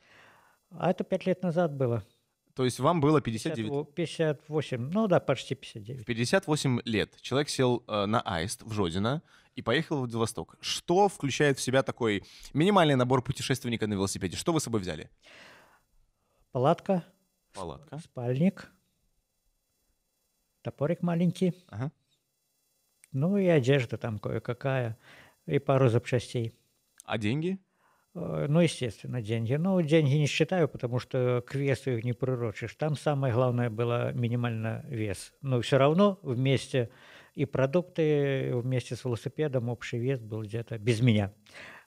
А это пять лет назад было. То есть вам было 59? 58, ну да, почти 59. В 58 лет человек сел э, на аист в Жодино и поехал в Владивосток. Что включает в себя такой минимальный набор путешественника на велосипеде? Что вы с собой взяли? Палатка. Палатка. Спальник топорик маленький. Ага. Ну и одежда там кое-какая, и пару запчастей. А деньги? Э, ну, естественно, деньги. Но ну, деньги не считаю, потому что к весу их не пророчишь. Там самое главное было минимально вес. Но все равно вместе и продукты вместе с велосипедом общий вес был где-то без меня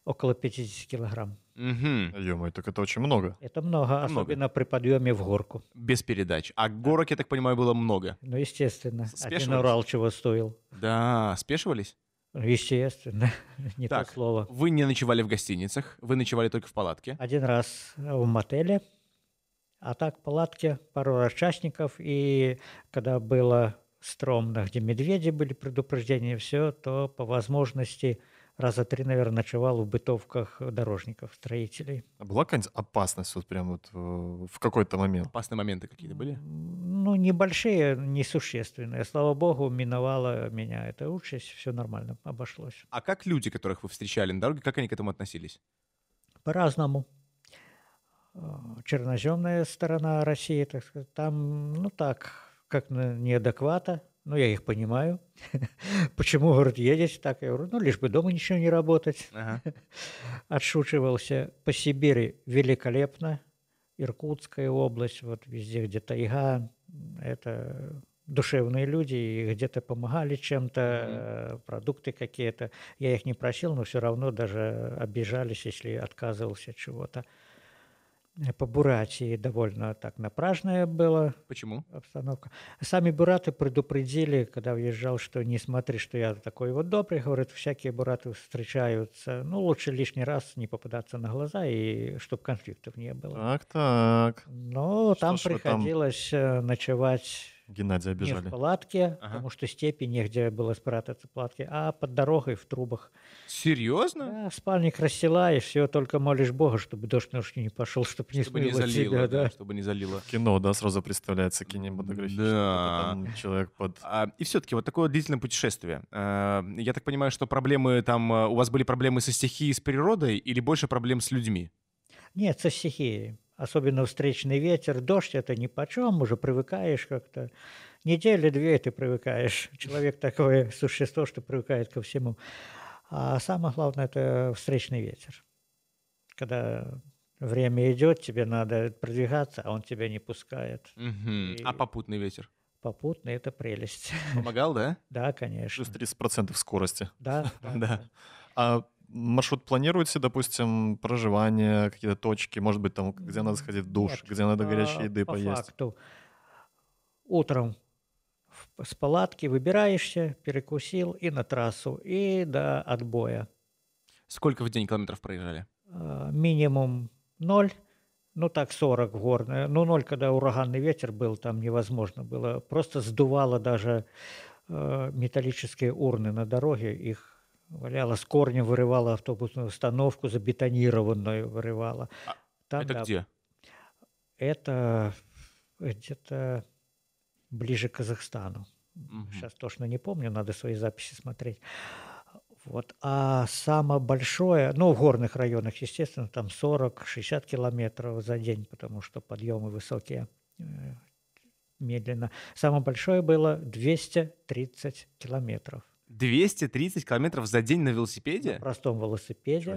около 50 килограмм. Угу. Ё-моё, так это очень много. Это много, это особенно при подъеме в горку. Без передач. А горок, я так понимаю, было много. Ну, естественно. Один Урал чего стоил. Да, спешивались? Ну, естественно, не так, то слово. Вы не ночевали в гостиницах, вы ночевали только в палатке. Один раз в мотеле, а так в палатке пару раз и когда было стромно, где медведи были предупреждения, все, то по возможности раза три, наверное, ночевал в бытовках дорожников, строителей. А была какая-нибудь опасность вот прям вот э, в какой-то момент? Опасные моменты какие-то были? Ну, небольшие, несущественные. Слава богу, миновала меня эта участь, все нормально обошлось. А как люди, которых вы встречали на дороге, как они к этому относились? По-разному. Э, черноземная сторона России, так сказать, там, ну так, как на неадеквата, ну, я их понимаю. Почему, говорит, едете так? Я говорю, ну, лишь бы дома ничего не работать. Ага. Отшучивался. По Сибири великолепно. Иркутская область, вот везде, где тайга. Это душевные люди, и где-то помогали чем-то, mm продукты какие-то. Я их не просил, но все равно даже обижались, если отказывался чего-то по Бурятии довольно так напряжная была. Почему? Обстановка. Сами бураты предупредили, когда въезжал, что не смотри, что я такой вот добрый. Говорят, всякие бураты встречаются. Ну, лучше лишний раз не попадаться на глаза, и чтобы конфликтов не было. Так, так. Но там приходилось там? Э, ночевать Геннадий обижали. Не в палатке, ага. потому что степи негде было спрятаться в палатке, а под дорогой в трубах. Серьезно? Да, спальник расстилаешь, все только молишь Бога, чтобы дождь ночью не пошел, чтобы не чтобы не залило, тебя, да, да. Чтобы не залило. Кино, да, сразу представляется кинематографично. Да. человек под... А, и все-таки вот такое длительное путешествие. А, я так понимаю, что проблемы там... Э, у вас были проблемы со стихией, с природой или больше проблем с людьми? Нет, со стихией особенно встречный ветер, дождь это ни по чем, уже привыкаешь как-то. Недели две ты привыкаешь. Человек такое существо, что привыкает ко всему. А самое главное – это встречный ветер. Когда время идет, тебе надо продвигаться, а он тебя не пускает. Угу. И... А попутный ветер? Попутный – это прелесть. Помогал, да? Да, конечно. Плюс 30% скорости. Да. да. А маршрут планируете, допустим, проживание, какие-то точки, может быть, там, где надо сходить в душ, Нет, где надо а, горячей еды по поесть? факту. Утром с палатки выбираешься, перекусил и на трассу, и до отбоя. Сколько в день километров проезжали? А, минимум ноль, ну так 40 в горные. Ну ноль, когда ураганный ветер был, там невозможно было. Просто сдувало даже э, металлические урны на дороге, их валяла, с корнем вырывала автобусную остановку, забетонированную вырывала. А Там, это да, где? Это где-то ближе к Казахстану. Угу. Сейчас точно не помню, надо свои записи смотреть. Вот. А самое большое, ну, в горных районах, естественно, там 40-60 километров за день, потому что подъемы высокие, э, медленно. Самое большое было 230 километров. 230 километров за день на велосипеде? На простом велосипеде.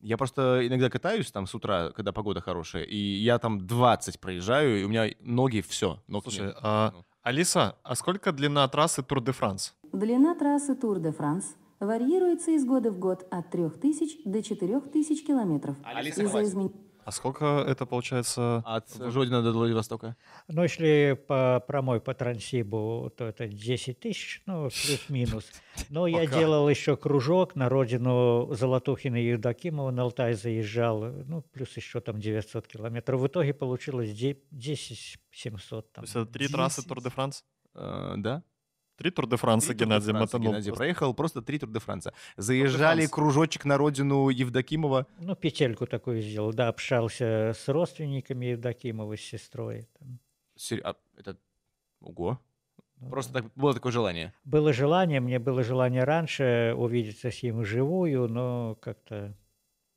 Я просто иногда катаюсь там с утра, когда погода хорошая, и я там 20 проезжаю, и у меня ноги все. Ног Слушай, нет. А, ну. Алиса, а сколько длина трассы Тур де Франс? Длина трассы Тур де Франс варьируется из года в год от 3000 до 4000 километров. Алиса, из-за измен... А сколько это получается? От Жодина до Владивостока? Ну, если по прямой, по Трансибу, то это 10 тысяч, ну, плюс-минус. Но я делал еще кружок на родину Золотухина и Евдокимова, на Алтай заезжал, ну, плюс еще там 900 километров. В итоге получилось 10 700. Там. То есть это три трассы Тур де Франс? Э, да. Три Тур де Франса три Геннадий Матанов. Геннадий проехал, просто три Тур де Франса. Заезжали кружочек на родину Евдокимова. Ну, петельку такую сделал, да, общался с родственниками Евдокимова, с сестрой. Сер... А, это... Ого. Ну просто так, было такое желание? Было желание, мне было желание раньше увидеться с ним живую, но как-то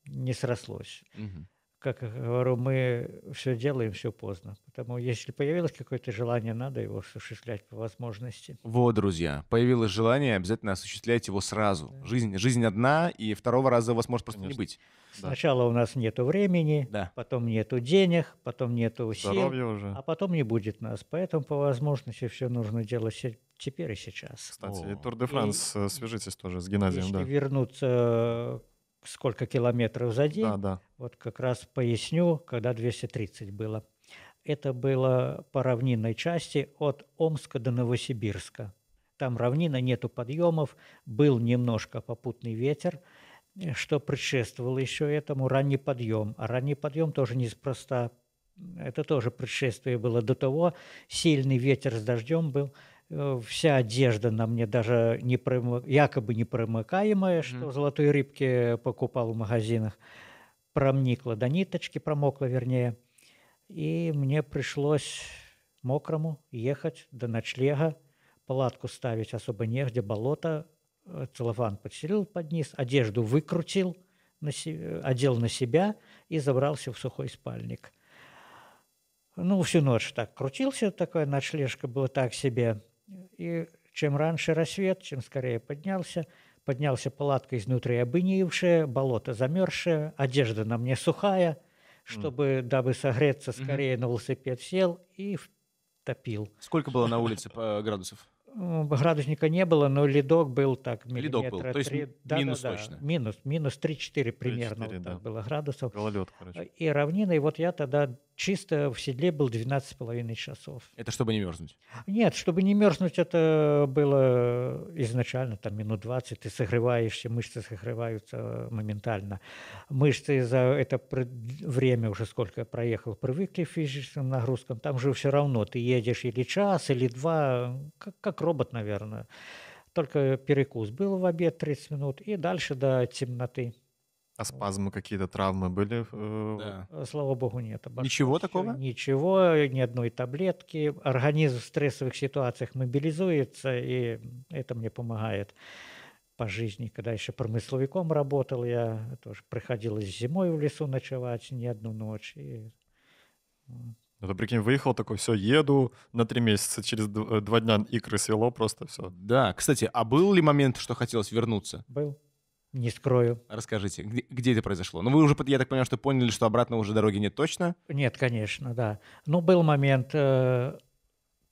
не срослось. Угу как говорю, мы все делаем, все поздно. Потому если появилось какое-то желание, надо его осуществлять по возможности. Вот, друзья, появилось желание, обязательно осуществлять его сразу. Да. Жизнь, жизнь одна, и второго раза у вас может просто Конечно. не быть. Сначала да. у нас нет времени, да. потом нету денег, потом нету сил, Здоровья уже. а потом не будет нас. Поэтому по возможности все нужно делать теперь и сейчас. Кстати, Тур де Франс, э, свяжитесь тоже с Геннадием. Если да. вернуться сколько километров за день. Да, да. Вот как раз поясню, когда 230 было. Это было по равнинной части от Омска до Новосибирска. Там равнина, нету подъемов, был немножко попутный ветер, что предшествовало еще этому ранний подъем. А ранний подъем тоже неспроста. Это тоже предшествие было до того. Сильный ветер с дождем был – Э, вся одежда на мне даже не промы... якобы непромыкаемая, что mm-hmm. золотые рыбки покупал в магазинах, промникла до ниточки, промокла вернее. И мне пришлось мокрому ехать до ночлега, палатку ставить особо негде, болото, э, целлофан подселил под низ, одежду выкрутил, на се... Э, одел на себя и забрался в сухой спальник. Ну, всю ночь так крутился, такое ночлежка было так себе – и чем раньше рассвет, чем скорее поднялся. Поднялся палатка изнутри обынившая, болото замерзшее, одежда на мне сухая, чтобы, mm. дабы согреться, скорее mm-hmm. на велосипед сел и топил. Сколько было на улице э, градусов? Э, градусника не было, но ледок был так миллиметра Ледок был, то есть да, минус да, да, точно. Минус, минус 3-4 примерно 3-4, вот да. было градусов. Гололед, короче. И равнина, и вот я тогда чисто в седле был 12,5 часов. Это чтобы не мерзнуть? Нет, чтобы не мерзнуть, это было изначально, там, минут 20, ты согреваешься, мышцы согреваются моментально. Мышцы за это время уже сколько я проехал, привыкли к физическим нагрузкам, там же все равно ты едешь или час, или два, как, как робот, наверное. Только перекус был в обед 30 минут, и дальше до темноты. А спазмы какие-то, травмы были? Э, да. Э, слава богу, нет. Обо Ничего такого? Ничего, ни одной таблетки. Организм в стрессовых ситуациях мобилизуется, и это мне помогает по жизни. Когда еще промысловиком работал, я тоже приходилось зимой в лесу ночевать не одну ночь. И... Ну, ты прикинь, выехал такой, все, еду на три месяца, через э, два дня икры свело просто все. Да, кстати, а был ли момент, что хотелось вернуться? Был. Не скрою. Расскажите, где, где это произошло? Ну, вы уже, я так понимаю, что поняли, что обратно уже дороги нет точно? Нет, конечно, да. Ну, был момент, э,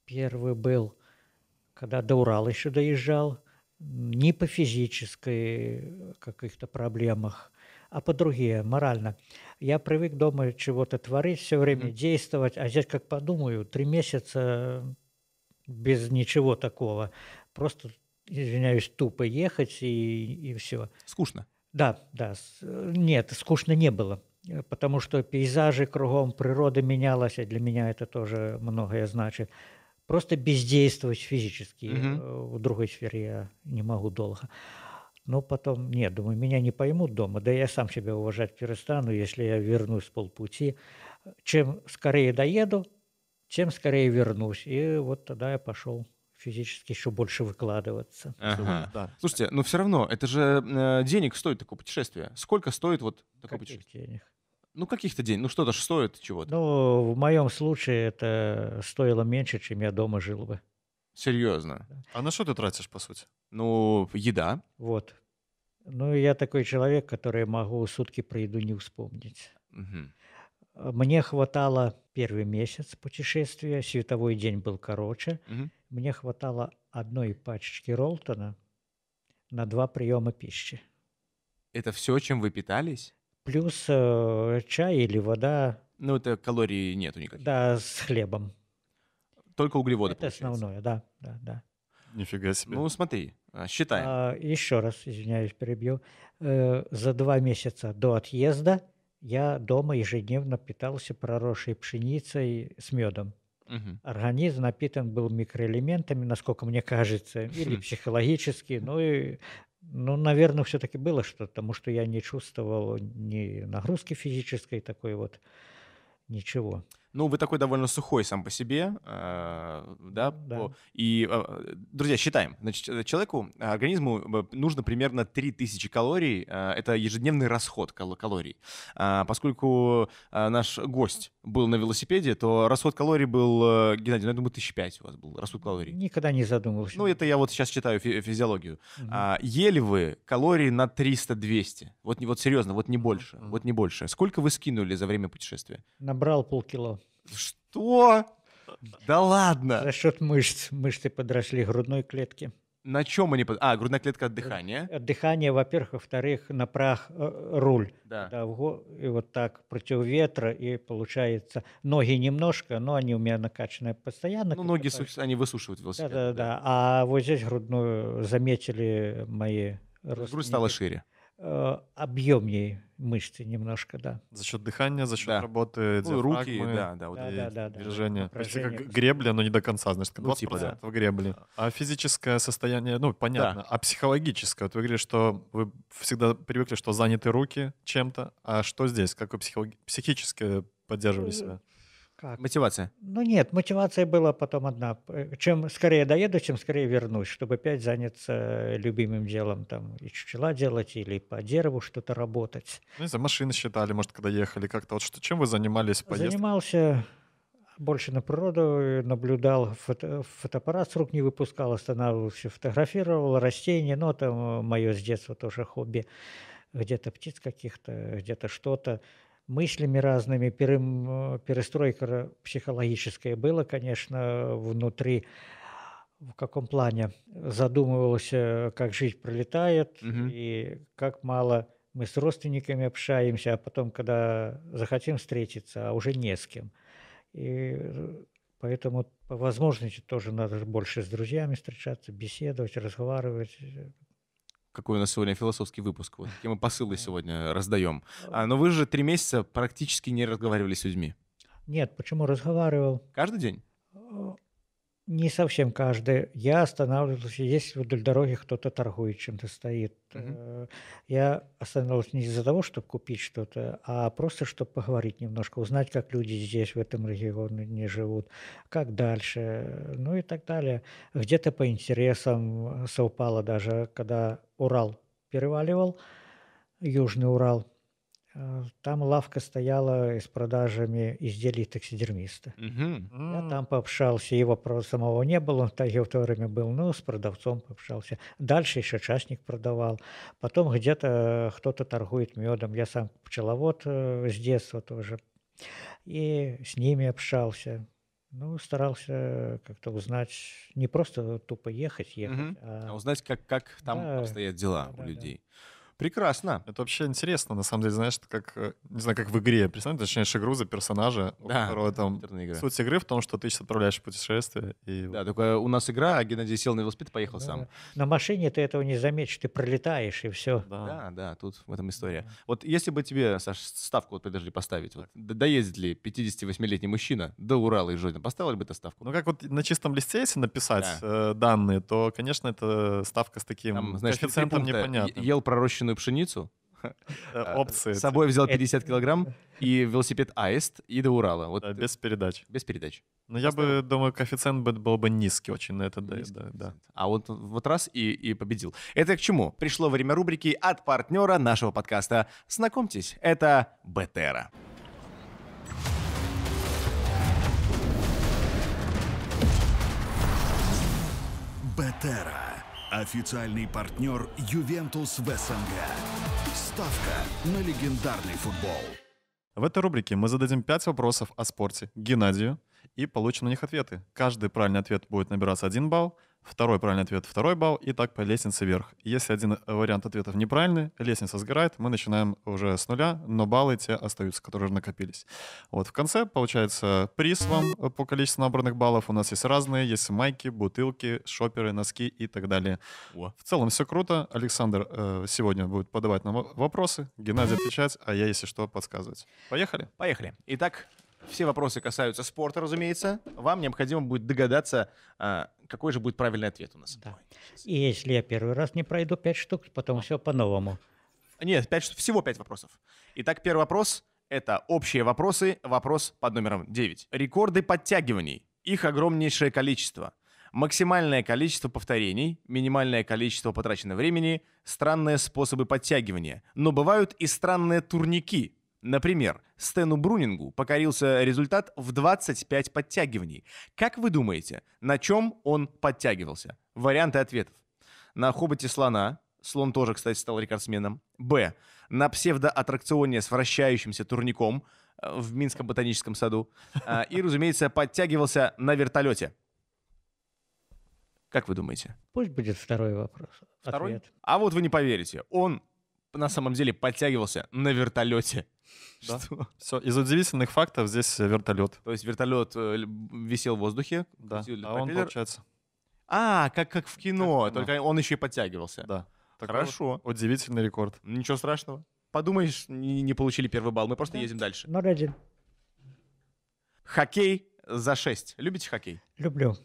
первый был, когда до Урала еще доезжал, не по физической э, каких-то проблемах, а по другие, морально. Я привык дома чего-то творить, все время mm-hmm. действовать, а здесь, как подумаю, три месяца без ничего такого. Просто извиняюсь, тупо ехать и, и все. Скучно. Да, да. Нет, скучно не было. Потому что пейзажи кругом, природа менялась, а для меня это тоже многое значит. Просто бездействовать физически угу. в другой сфере я не могу долго. Но потом, нет, думаю, меня не поймут дома, да я сам себя уважать перестану, если я вернусь с полпути. Чем скорее доеду, тем скорее вернусь. И вот тогда я пошел физически еще больше выкладываться. Ага. Да. Слушайте, но ну, все равно, это же э, денег стоит такое путешествие. Сколько стоит вот такое Каких путешествие? денег? Ну, каких-то денег. Ну, что-то же стоит чего-то. Ну, в моем случае это стоило меньше, чем я дома жил бы. Серьезно? Да. А на что ты тратишь, по сути? Ну, еда. Вот. Ну, я такой человек, который могу сутки про еду не вспомнить. Угу. Мне хватало первый месяц путешествия, световой день был короче. Угу. Мне хватало одной пачечки Ролтона на два приема пищи. Это все, чем вы питались? Плюс э, чай или вода. Ну, это калорий нету никаких. Да, с хлебом. Только углеводы. Это получается. основное, да, да, да. Нифига себе. Ну, смотри, э, считаем. А, еще раз, извиняюсь, перебью. Э, за два месяца до отъезда я дома ежедневно питался проросшей пшеницей с медом. Угу. Организм напитан был микроэлементами, насколько мне кажется, или хм. психологически, ну и ну, наверное, все-таки было что-то, потому что я не чувствовал ни нагрузки физической такой вот, ничего. Ну, вы такой довольно сухой сам по себе, э, да? да. И, э, друзья, считаем. Значит, э, человеку, э, организму э, нужно примерно 3000 калорий. Э, это ежедневный расход кал- калорий. Э, поскольку э, наш гость был на велосипеде, то расход калорий был, э, Геннадий, ну, я думаю, 1005 у вас был расход калорий. Никогда не задумывался. Ну, это я вот сейчас читаю фи- физиологию. Угу. А, ели вы калории на 300-200? Вот, вот серьезно, вот не больше. Угу. Вот не больше. Сколько вы скинули за время путешествия? Набрал полкило. Что? Да ладно. За счет мышц. Мышцы подросли грудной клетки. На чем они... Под... А, грудная клетка от дыхания. От дыхания, во-первых. Во-вторых, на прах э, руль. Да. да го... И вот так против ветра. И получается, ноги немножко, но они у меня накачаны постоянно. Ну, ноги, так... они высушивают велосипед. Да-да-да. А вот здесь грудную заметили мои... Грудь стала шире. Э, объемнее мышцы немножко, да. За счет дыхания, за счет да. работы ну, руки, да, да, вот да, да, да, движения. Да, Почти как гребля, но не до конца, значит, 20% ну, типа, да. гребли. А физическое состояние, ну, понятно, да. а психологическое? Вот вы говорили, что вы всегда привыкли, что заняты руки чем-то, а что здесь? Как вы психологи- психически поддерживали э, себя? Как? Мотивация. Ну нет, мотивация была потом одна. Чем скорее доеду, чем скорее вернусь, чтобы опять заняться э, любимым делом, там, и чучела делать, или по дереву что-то работать. Ну за машины считали, может, когда ехали как-то. Вот что, чем вы занимались поезд? Занимался больше на природу э, наблюдал, фото, фотоаппарат с рук не выпускал, останавливался, фотографировал растения, но ну, а там э, мое с детства тоже хобби где-то птиц каких-то, где-то что-то мыслями разными. Э, перестройка психологическая была, конечно, внутри в каком плане задумывался, э, как жизнь пролетает угу. и как мало мы с родственниками общаемся, а потом, когда захотим встретиться, а уже не с кем. И э, поэтому по возможности тоже надо больше с друзьями встречаться, беседовать, разговаривать, какой у нас сегодня философский выпуск, вот какие мы посылы сегодня раздаем. А, но вы же три месяца практически не разговаривали с людьми. Нет, почему разговаривал? Каждый день? Э, не совсем каждый. Я останавливался, если вдоль дороги кто-то торгует чем-то стоит. Mm-hmm. Я останавливался не из-за того, чтобы купить что-то, а просто, чтобы поговорить немножко, узнать, как люди здесь, в этом регионе, не живут, как дальше, ну и так далее. Где-то по интересам совпало даже, когда Урал переваливал, Южный Урал – Э, там лавка стояла с продажами изделий таксидермиста. Угу. Я там пообщался, его самого не было, он в то время был, но с продавцом пообщался. Дальше еще частник продавал. Потом где-то э, кто-то торгует медом. Я сам пчеловод э, с детства тоже. И с ними общался. Ну, старался как-то узнать, не просто тупо ехать, ехать. Угу. А, а узнать, как, как там да, обстоят дела да, у людей. Да. Прекрасно. Это вообще интересно, на самом деле, знаешь, как, э, не знаю, как в игре. Представь, ты начинаешь игру за персонажа, да, у которого там... Игра. Суть игры в том, что ты сейчас отправляешь в путешествие. И... Да, только у нас игра, а Геннадий сел на велосипед, поехал да. сам. На машине ты этого не заметишь, ты пролетаешь, и все. Да, да, да тут в этом история. Да. Вот если бы тебе, Саш, ставку вот подожди поставить, вот, доедет ли 58-летний мужчина до Урала и Жодина, поставил бы ты ставку? Ну, как вот на чистом листе, если написать да. э, данные, то, конечно, это ставка с таким там, знаешь, коэффициентом непонятным. Ел пророщенный черную пшеницу, э, Опции. С собой взял 50 э, килограмм и велосипед Аист и до Урала. Вот да, э, без передач. Без передач. Но ну, я бы, думаю, коэффициент был бы низкий очень на это. Да, да, да. А вот, вот раз и, и победил. Это к чему? Пришло время рубрики от партнера нашего подкаста. Знакомьтесь, это Бетера. Бетера. Официальный партнер «Ювентус» в СНГ. Ставка на легендарный футбол. В этой рубрике мы зададим 5 вопросов о спорте Геннадию и получим на них ответы. Каждый правильный ответ будет набираться 1 балл, Второй правильный ответ — второй балл, и так по лестнице вверх. Если один э, вариант ответов неправильный, лестница сгорает, мы начинаем уже с нуля, но баллы те остаются, которые уже накопились. Вот в конце получается приз вам э, по количеству набранных баллов. У нас есть разные, есть майки, бутылки, шоперы, носки и так далее. О. В целом все круто. Александр э, сегодня будет подавать нам вопросы, Геннадий отвечать, а я, если что, подсказывать. Поехали? Поехали. Итак, все вопросы касаются спорта, разумеется. Вам необходимо будет догадаться, а, какой же будет правильный ответ у нас. Да. И если я первый раз не пройду пять штук, потом все по-новому. Нет, 5, всего пять вопросов. Итак, первый вопрос – это общие вопросы, вопрос под номером 9. Рекорды подтягиваний. Их огромнейшее количество. Максимальное количество повторений, минимальное количество потраченного времени, странные способы подтягивания. Но бывают и странные турники – Например, Стэну Брунингу покорился результат в 25 подтягиваний. Как вы думаете, на чем он подтягивался? Варианты ответов. На хоботе слона, слон тоже, кстати, стал рекордсменом. Б. На псевдоаттракционе с вращающимся турником э, в Минском ботаническом саду. Э, и, разумеется, подтягивался на вертолете. Как вы думаете? Пусть будет второй вопрос. Второй? Ответ. А вот вы не поверите. Он на самом деле подтягивался на вертолете. Да. Что? Все, из удивительных фактов здесь э, вертолет. То есть вертолет э, висел в воздухе, да. а он, получается. А, как, как в кино, как, только да. он еще и подтягивался. Да. Так Хорошо. Вот, удивительный рекорд. Ничего страшного. Подумаешь, не, не получили первый балл, мы просто да. едем дальше. Ноль один. Хоккей за 6. Любите хоккей? Люблю.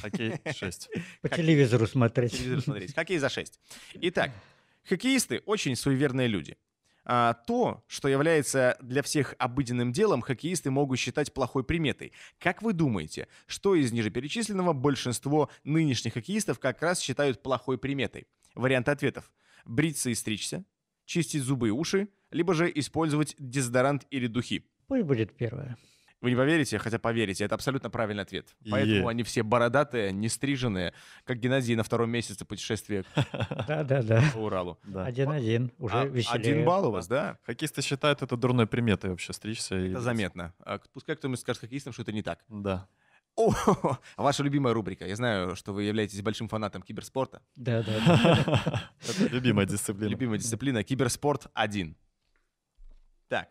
Хоккей 6. По телевизору смотреть. По телевизору смотреть. Хоккей за 6. Итак, Хоккеисты очень суеверные люди. А то, что является для всех обыденным делом, хоккеисты могут считать плохой приметой. Как вы думаете, что из ниже перечисленного большинство нынешних хоккеистов как раз считают плохой приметой? Варианты ответов. Бриться и стричься, чистить зубы и уши, либо же использовать дезодорант или духи. Пусть будет первое. Вы не поверите, хотя поверите, это абсолютно правильный ответ. Поэтому yeah. они все бородатые, не стриженные, как Геннадий на втором месяце путешествия по Уралу. Один-один, а, уже а веселее. Один балл у вас, да? Хоккеисты считают это дурной приметой вообще, стричься. Это заметно. А пускай кто-нибудь скажет хоккеистам, что это не так. Да. О, ваша любимая рубрика. Я знаю, что вы являетесь большим фанатом киберспорта. Да, да. Любимая дисциплина. Любимая дисциплина. Киберспорт 1. Так.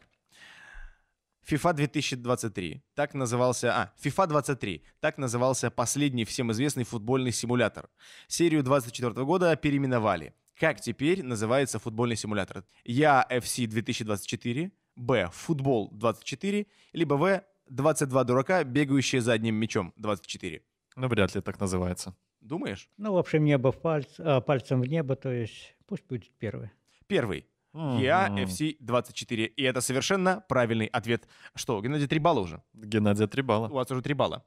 FIFA 2023. Так назывался... А, FIFA 23. Так назывался последний всем известный футбольный симулятор. Серию 24 года переименовали. Как теперь называется футбольный симулятор? Я FC 2024, Б Футбол 24, либо В 22 дурака, бегающие за одним мячом 24. Ну, вряд ли так называется. Думаешь? Ну, в общем, небо пальц, а, пальцем в небо, то есть пусть будет первый. Первый. EAFC24. И это совершенно правильный ответ. Что, Геннадий, три балла уже? Геннадий, три балла. У вас уже три балла.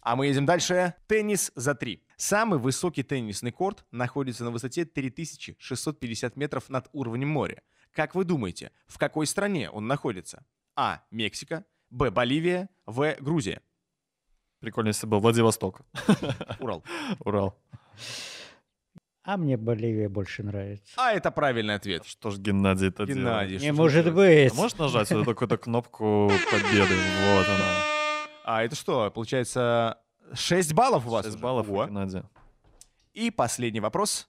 А мы едем дальше. Теннис за три. Самый высокий теннисный корт находится на высоте 3650 метров над уровнем моря. Как вы думаете, в какой стране он находится? А. Мексика. Б. Боливия. В. Грузия. Прикольно, если бы Владивосток. Урал. Урал. А мне Боливия больше нравится. А это правильный ответ. Что ж Геннадий это Геннадий, делает? Не может делает? быть. А можешь нажать вот какую-то кнопку победы? Вот она. А это что, получается, 6 баллов у вас? 6 баллов у Геннадия. И последний вопрос.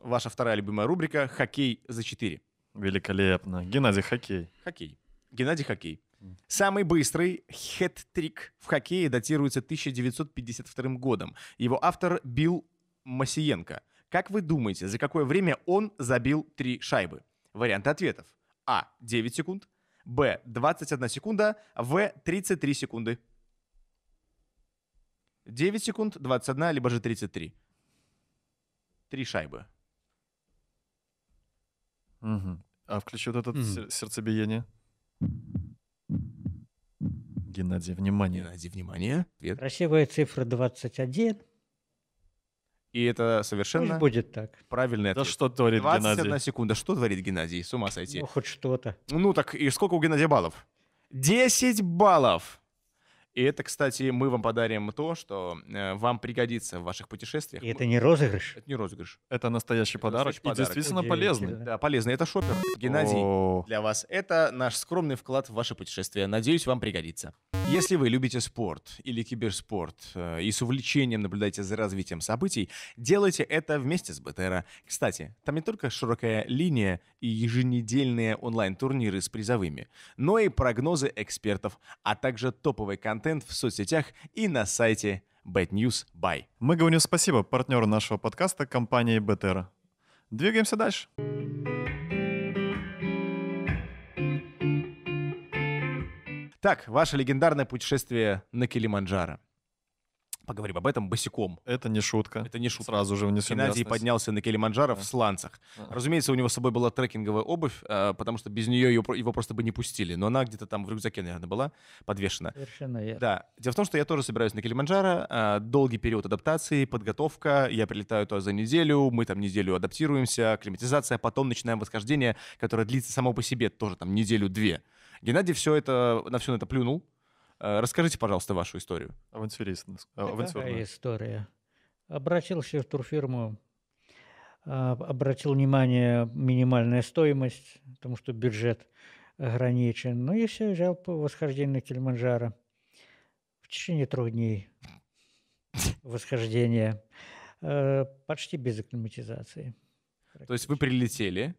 Ваша вторая любимая рубрика «Хоккей за 4». Великолепно. Геннадий Хоккей. Хоккей. Геннадий Хоккей. Самый быстрый хет-трик в хоккее датируется 1952 годом. Его автор Билл Масиенко – как вы думаете, за какое время он забил три шайбы? Варианты ответов. А. 9 секунд. Б. 21 секунда. В. 33 секунды. 9 секунд, 21, либо же 33. Три шайбы. Угу. А включи вот это угу. сердцебиение. Геннадий, внимание. Геннадий, внимание. Ответ. Красивая цифра 21. И это совершенно Пусть будет так. правильный ответ. Да что творит 21 Геннадий? секунда. Что творит Геннадий? С ума сойти. Ну, хоть что-то. Ну так, и сколько у Геннадия баллов? 10 баллов! И это, кстати, мы вам подарим то, что э, вам пригодится в ваших путешествиях. И это не розыгрыш? Это не розыгрыш. Это настоящий это подарок настоящий и подарок. действительно полезный. Да, полезный. Это шопер. Геннадий О -о -о. для вас. Это наш скромный вклад в ваше путешествие. Надеюсь, вам пригодится. Если вы любите спорт или киберспорт э, и с увлечением наблюдаете за развитием событий, делайте это вместе с БТРа. Кстати, там не только широкая линия и еженедельные онлайн-турниры с призовыми, но и прогнозы экспертов, а также топовый контент в соцсетях и на сайте Bad News Buy. Мы говорим спасибо партнеру нашего подкаста, компании БТР. Двигаемся дальше. Так, ваше легендарное путешествие на Килиманджаро. Поговорим об этом босиком. Это не шутка. Это не шутка. Сразу же внесем Геннадий ясность. поднялся на Килиманджаро да. в сланцах. Да. Разумеется, у него с собой была трекинговая обувь, а, потому что без нее его просто бы не пустили. Но она где-то там в рюкзаке, наверное, была подвешена. Совершенно верно. Да. Дело в том, что я тоже собираюсь на Килиманджаро. А, долгий период адаптации, подготовка. Я прилетаю туда за неделю, мы там неделю адаптируемся, климатизация, потом начинаем восхождение, которое длится само по себе тоже там неделю-две. Геннадий все это, на все это плюнул. Э, расскажите, пожалуйста, вашу историю. Авантюристная. Э, Какая история? Обратился в турфирму, э, обратил внимание минимальная стоимость, потому что бюджет ограничен. Ну и все, взял по восхождению на Килиманджаро. В течение трех дней восхождение. Почти без акклиматизации. То есть вы прилетели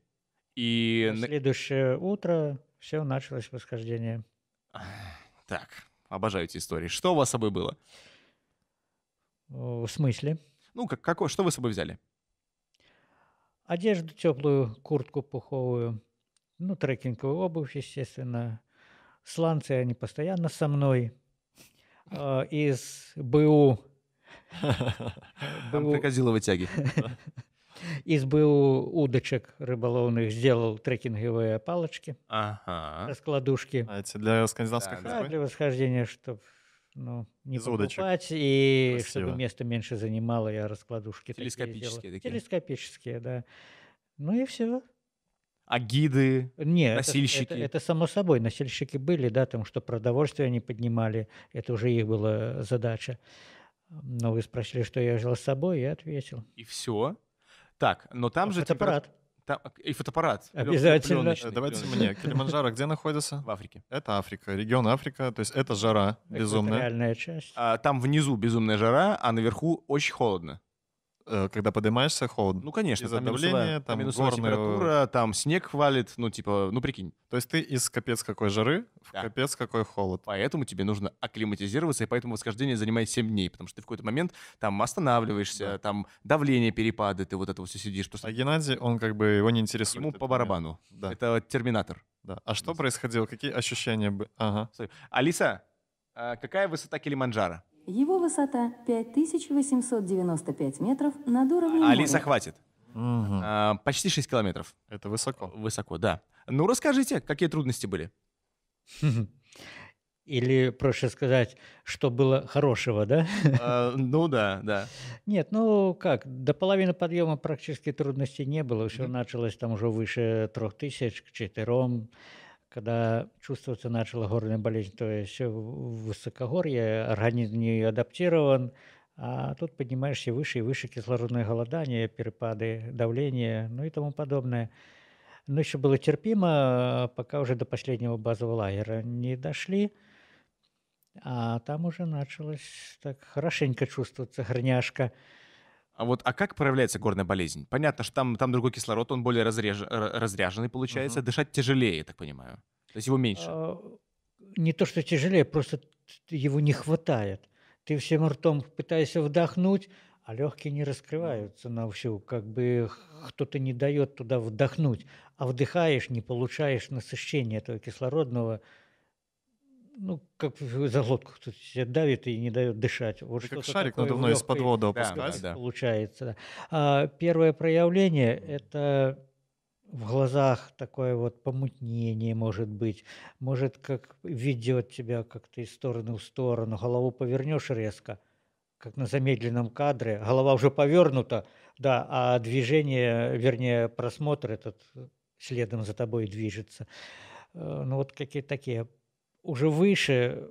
и... На следующее утро все, началось восхождение. Так, обожаю эти истории. Что у вас с собой было? В смысле? Ну, как, какое, что вы с собой взяли? Одежду теплую, куртку пуховую, ну, трекинговую обувь, естественно. Сланцы, они постоянно со мной. А, из БУ. Там крокодиловые тяги. СБУ удочек рыболовных сделал трекинговые палочки, ага. раскладушки. А это для скандинавской да, для восхождения, чтобы ну, не Из покупать, и Красиво. чтобы место меньше занимало, я раскладушки Телескопические такие, такие? Телескопические, да. Ну и все. А гиды, Не, носильщики? Это, это, это само собой, насильщики были, да, там что продовольствие они поднимали, это уже их была задача. Но ну, вы спросили, что я жил с собой, я ответил. И все? Так, но там а же... Фотоаппарат. Температ... Там, э, и фотоаппарат. Обязательно. Пленочный, э, Давайте пленочный. мне. Килиманджаро где находится? В Африке. Это Африка, регион Африка, то есть это жара безумная. Реальная часть. А, там внизу безумная жара, а наверху очень холодно. Э, когда поднимаешься, холодно. Ну, конечно, там давление, там, минусовая горная... температура, там снег валит, ну, типа, ну, прикинь. То есть ты из капец какой жары в да. капец какой холод. Поэтому тебе нужно акклиматизироваться, и поэтому восхождение занимает 7 дней, потому что ты в какой-то момент там останавливаешься, да. там давление, перепады, ты вот это все сидишь. Просто... А Геннадий, он как бы, его не интересует. Ему по барабану. Да. Это терминатор. Да. А что происходило? Какие ощущения? Ага. Алиса, а какая высота Килиманджаро? Его высота 5895 метров над уровнем Алиса, моря. хватит. Угу. А, почти 6 километров. Это высоко. Высоко, да. Ну, расскажите, какие трудности были? Или, проще сказать, что было хорошего, да? А, ну да, да. Нет, ну как, до половины подъема практически трудностей не было. Все началось там уже выше трех тысяч, к четырем когда чувствуется начала горная болезнь, то есть высокогорье организм не адаптирован, а тут поднимаешься выше и выше кислородное голодание, перепады давления, ну и тому подобное. Но еще было терпимо, пока уже до последнего базового лагеря не дошли. А там уже началось так хорошенько чувствоваться горняшка. А вот, а как проявляется горная болезнь? Понятно, что там, там другой кислород, он более разреж, э, разряженный получается, угу. дышать тяжелее, я так понимаю. То есть его меньше. А, не то, что тяжелее, просто его не хватает. Ты всем ртом пытаешься вдохнуть, а легкие не раскрываются на всю, как бы кто-то не дает туда вдохнуть, а вдыхаешь, не получаешь насыщения этого кислородного ну, как за глотку кто-то тебя давит и не дает дышать. Вот как шарик, но давно из-под воду опускать. Да, да. Получается. А, первое проявление – это в глазах такое вот помутнение может быть, может как ведет тебя как-то из стороны в сторону, голову повернешь резко, как на замедленном кадре, голова уже повернута, да, а движение, вернее, просмотр этот следом за тобой движется. Э, ну вот какие такие уже выше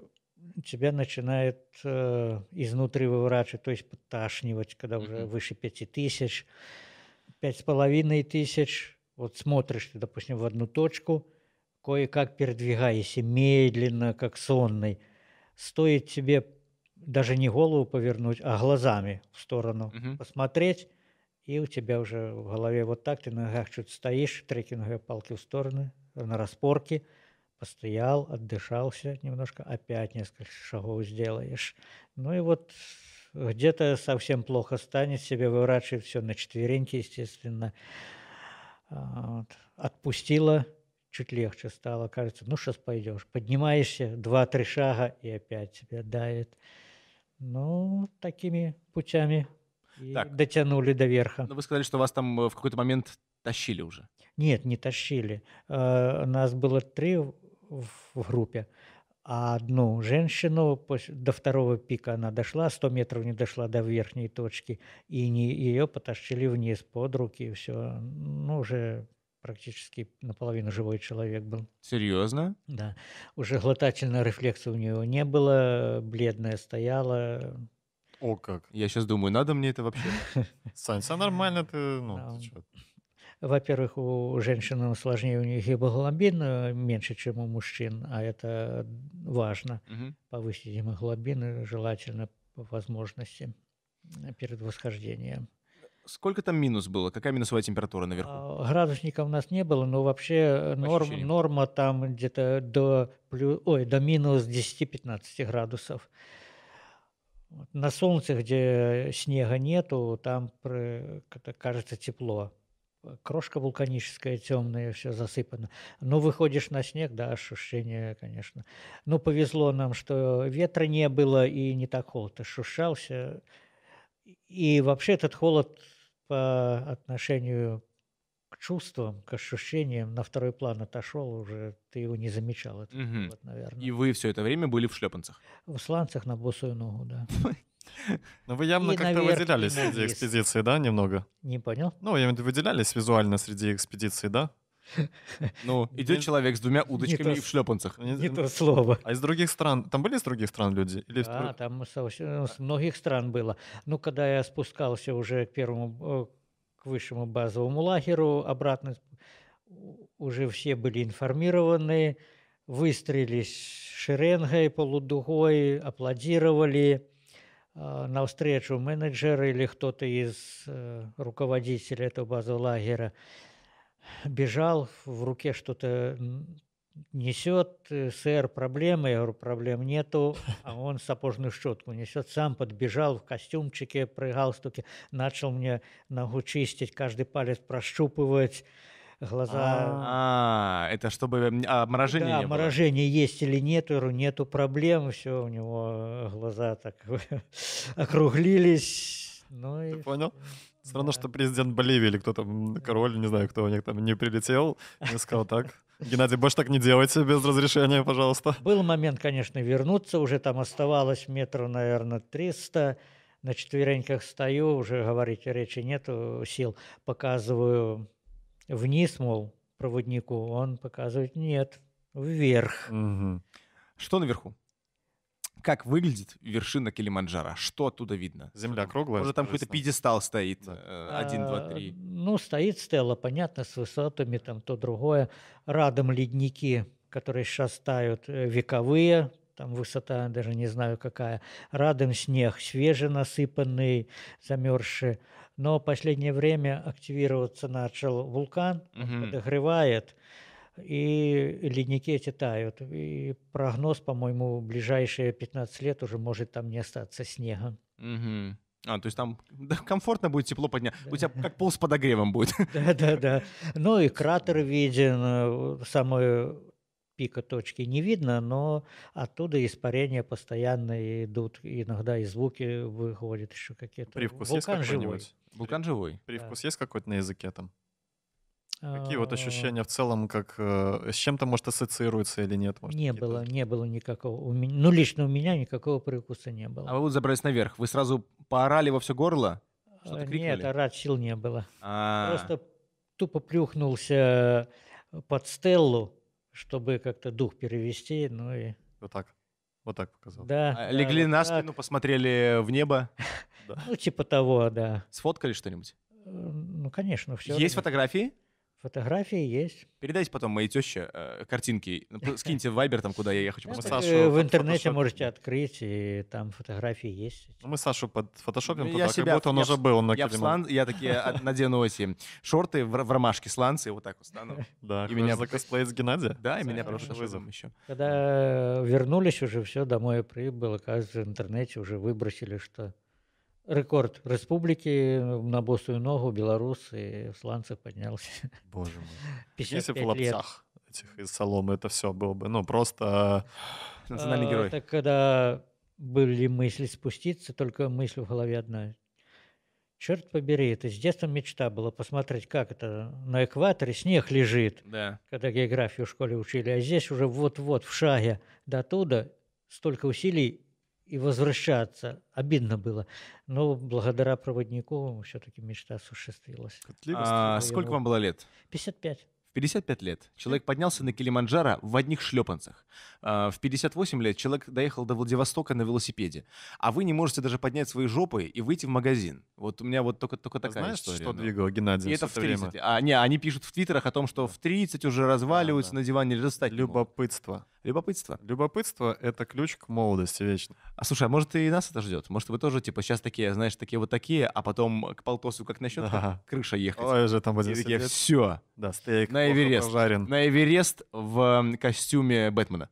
тебя начинает э, изнутри выворачивать, то есть подташнивать, когда уже mm-hmm. выше пяти тысяч, пять с половиной тысяч. Вот смотришь ты, допустим, в одну точку, кое-как передвигаешься медленно, как сонный. Стоит тебе даже не голову повернуть, а глазами в сторону mm-hmm. посмотреть, и у тебя уже в голове вот так, ты на ногах чуть стоишь, трекинговые палки в стороны, на распорке – постоял, отдышался немножко, опять несколько шагов сделаешь. Ну и вот где-то совсем плохо станет, себе выворачивает все на четвереньки, естественно. А, вот. Отпустила, чуть легче стало, кажется, ну сейчас пойдешь. Поднимаешься, два-три шага и опять тебя давит. Ну, такими путями и так. дотянули до верха. Но ну, вы сказали, что вас там э, в какой-то момент тащили уже. Нет, не тащили. А, нас было три в группе. А одну женщину до второго пика она дошла, 100 метров не дошла до верхней точки, и не, ее потащили вниз под руки, и все. Ну, уже практически наполовину живой человек был. Серьезно? Да. Уже глотательного рефлекса у нее не было, бледная стояла. О как. Я сейчас думаю, надо мне это вообще? Сань, все нормально, ты, ну, ты что? во-первых, у женщин сложнее, у них гемоглобин э, меньше, чем у мужчин, а это важно. Угу. Повысить гемоглобин э, желательно по возможности э, перед восхождением. Сколько там минус было? Какая минусовая температура наверху? А, градусников у нас не было, но вообще норм, норма там где-то до, плюс, ой, до минус 10-15 градусов. На солнце, где снега нету, там кажется тепло крошка вулканическая, темная, все засыпано. Ну, выходишь на снег, да, ощущение, конечно. Ну, повезло нам, что ветра не было и не так холод ощущался. И вообще этот холод по отношению к чувствам, к ощущениям на второй план отошел уже, ты его не замечал. Это, угу. вот, наверное. И вы все это время были в шлепанцах? В сланцах на босую ногу, да. Но ну, вы явно как-то выделялись среди экспедиции, да, немного? Не понял. Ну, я выделялись визуально среди экспедиции, да? Ну, идет человек с двумя удочками и в шлепанцах. Не то слово. А из других стран, там были из других стран люди? Или да, там э, с многих стран было. Ну, когда я спускался уже к первому, э, к высшему базовому лагерю, обратно уже все были информированы, выстрелились шеренгой, полудугой, аплодировали. Э, навстречу менеджер или кто-то из э, руководителей этого базового лагеря бежал, в руке что-то несет, э, сэр, проблемы, я говорю, проблем нету, а он сапожную щетку несет, сам подбежал в костюмчике, при галстуке, начал мне ногу чистить, каждый палец прощупывать, глаза. А, это чтобы обморожение а, да, не есть или нет, нету проблем, все, у него э, глаза так округлились. Ну, и... понял? Все равно, что президент Боливии или кто там, король, не знаю, кто у них там не прилетел, не сказал так. Геннадий, больше так не делайте без разрешения, пожалуйста. Был момент, конечно, вернуться, уже там оставалось метров, наверное, 300 на четвереньках стою, уже говорить речи нету сил, показываю вниз, мол, проводнику, он показывает нет, вверх. Угу. Что наверху? Как выглядит вершина Килиманджаро? Что оттуда видно? Земля круглая. уже там какой-то пьедестал стоит? Э, а, один, два, три. Ну, стоит стела, понятно, с высотами, там то другое. Радом ледники, которые сейчас тают, э, вековые, там высота даже не знаю какая. Радом снег, свеженасыпанный, замерзший но в последнее время активироваться начал вулкан, угу. подогревает, и ледники эти тают. И прогноз, по-моему, в ближайшие 15 лет уже может там не остаться снега. Угу. А, то есть там да, комфортно будет тепло поднять. Да. У тебя как пол с подогревом будет. Да, да, да. Ну и кратер виден, э, самой пика точки не видно, но оттуда испарения постоянно идут, иногда и звуки выходят еще какие-то. Привкус Вулкан есть живой. Вулкан живой. Привкус да. есть какой-то на языке там? Какие вот а, ощущения в целом, как э, с чем-то, может, ассоциируется или нет? Может, не было, не было никакого. У меня, ну, лично у меня никакого привкуса не было. А вы вот забрались наверх. Вы сразу поорали во все горло? Что-то э, крикнули? Нет, орать сил не было. А-а-а. Просто тупо плюхнулся э, под стеллу, чтобы как-то дух перевести, ну и... Вот так? Вот так показал? Да. А, легли вот на спину, так. посмотрели в небо? Да. Ну, типа того, да. Сфоткали что-нибудь? Э, ну, конечно, все. Есть фотографии? Фотографии есть. Передайте потом моей теще э, картинки. Ну, скиньте в Вайбер, там, куда я, я хочу да, ну, э, Сашу, в интернете фотошоп. можете открыть, и там фотографии есть. Ну, мы Сашу под фотошопим я туда, себя, как будто он я уже был. на я, в слан, я такие а, надену эти шорты в, в ромашке сланцы, и вот так вот стану. Да, и меня закосплеит с Геннадия. Да, и меня прошу вызов еще. Когда вернулись уже, все, домой прибыл, оказывается, в интернете уже выбросили, что Рекорд республики на босую ногу белорус и в сланцах поднялся. Боже мой. Если в лапцах лет. этих из соломы это все было бы, ну просто национальный герой. А, так когда были мысли спуститься, только мысль в голове одна. Черт побери, это с детства мечта была посмотреть, как это на экваторе снег лежит, да. когда географию в школе учили, а здесь уже вот-вот в шаге до туда столько усилий и возвращаться. Обидно было. Но благодаря проводниковым все-таки мечта осуществилась. А, сколько вам было лет? 55. В 55 лет человек поднялся на Килиманджаро в одних шлепанцах. А, в 58 лет человек доехал до Владивостока на велосипеде. А вы не можете даже поднять свои жопы и выйти в магазин. Вот у меня вот только, только а такая знаешь, история. что ну. двигало Геннадий И это в 30. Время. А, не, они пишут в твиттерах о том, что в 30 уже а, разваливаются да, да. на диване или достать. Любопытство. Любопытство. Любопытство — это ключ к молодости вечно. А слушай, а может и нас это ждет? Может, вы тоже, типа, сейчас такие, знаешь, такие вот такие, а потом к полтосу как начнет да. крыша ехать? Ой, уже там будет. такие, все. Да, стейк на Эверест. Пожарен. На Эверест в костюме Бэтмена.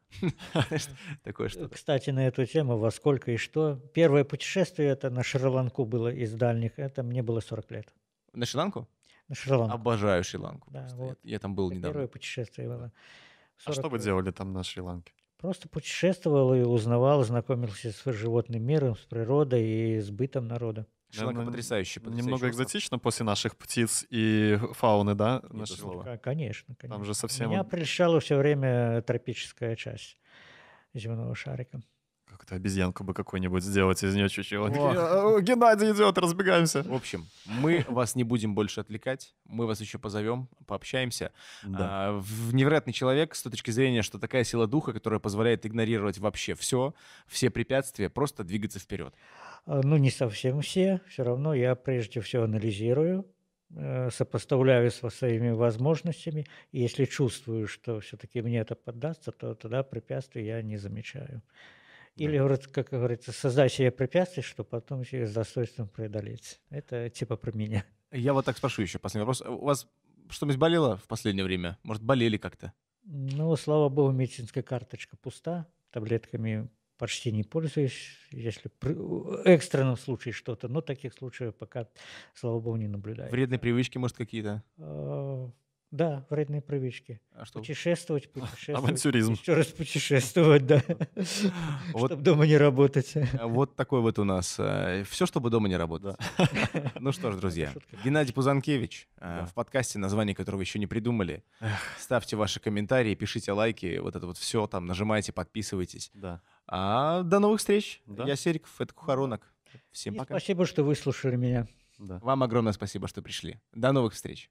Такое что Кстати, на эту тему во сколько и что. Первое путешествие это на Шри-Ланку было из дальних. Это мне было 40 лет. На Шри-Ланку? На Шри-Ланку. Обожаю Шри-Ланку. Да, вот. я, я там был это недавно. Первое путешествие было. Да. А что вы делали там на Шри-Ланке? Просто путешествовал и узнавал, знакомился с животным миром, с природой и с бытом народа. Шри-Ланка потрясающий, Немного остров. экзотично после наших птиц и фауны, да? Нет, слова. Конечно, конечно. Там же совсем... Меня прельщала все время тропическая часть земного шарика как-то обезьянку бы какой нибудь сделать из нее чучело. «Э, Геннадий идет, разбегаемся. В общем, мы вас не будем больше отвлекать. Мы вас еще позовем, пообщаемся. Да. А, невероятный человек с точки зрения, что такая сила духа, которая позволяет игнорировать вообще все, все препятствия, просто двигаться вперед. А, ну, не совсем все. Все равно я прежде всего анализирую, э, сопоставляю со своими возможностями. И если чувствую, что все-таки мне это поддастся, то тогда препятствий я не замечаю. Или, как говорится, создать себе препятствия, чтобы потом еще с достоинством преодолеть. Это типа про меня. Я вот так спрошу еще последний вопрос. У вас что-нибудь болело в последнее время? Может, болели как-то? Ну, слава богу, медицинская карточка пуста. Таблетками почти не пользуюсь, если при экстренном случае что-то, но таких случаев пока, слава богу, не наблюдаю. Вредные привычки, может, какие-то? А, да, вредные привычки. А что? Путешествовать, путешествовать. Авантюризм. Еще раз путешествовать, да. Вот, чтобы дома не работать. А вот такой вот у нас. Э, все, чтобы дома не работать. Да. Ну что ж, друзья. Геннадий Пузанкевич, э, да. в подкасте, название которого еще не придумали. Ставьте ваши комментарии, пишите лайки, вот это вот все там, нажимайте, подписывайтесь. Да. А до новых встреч. Да. Я Сериков, это Кухаронок. Всем И пока. Спасибо, что выслушали меня. Да. Вам огромное спасибо, что пришли. До новых встреч.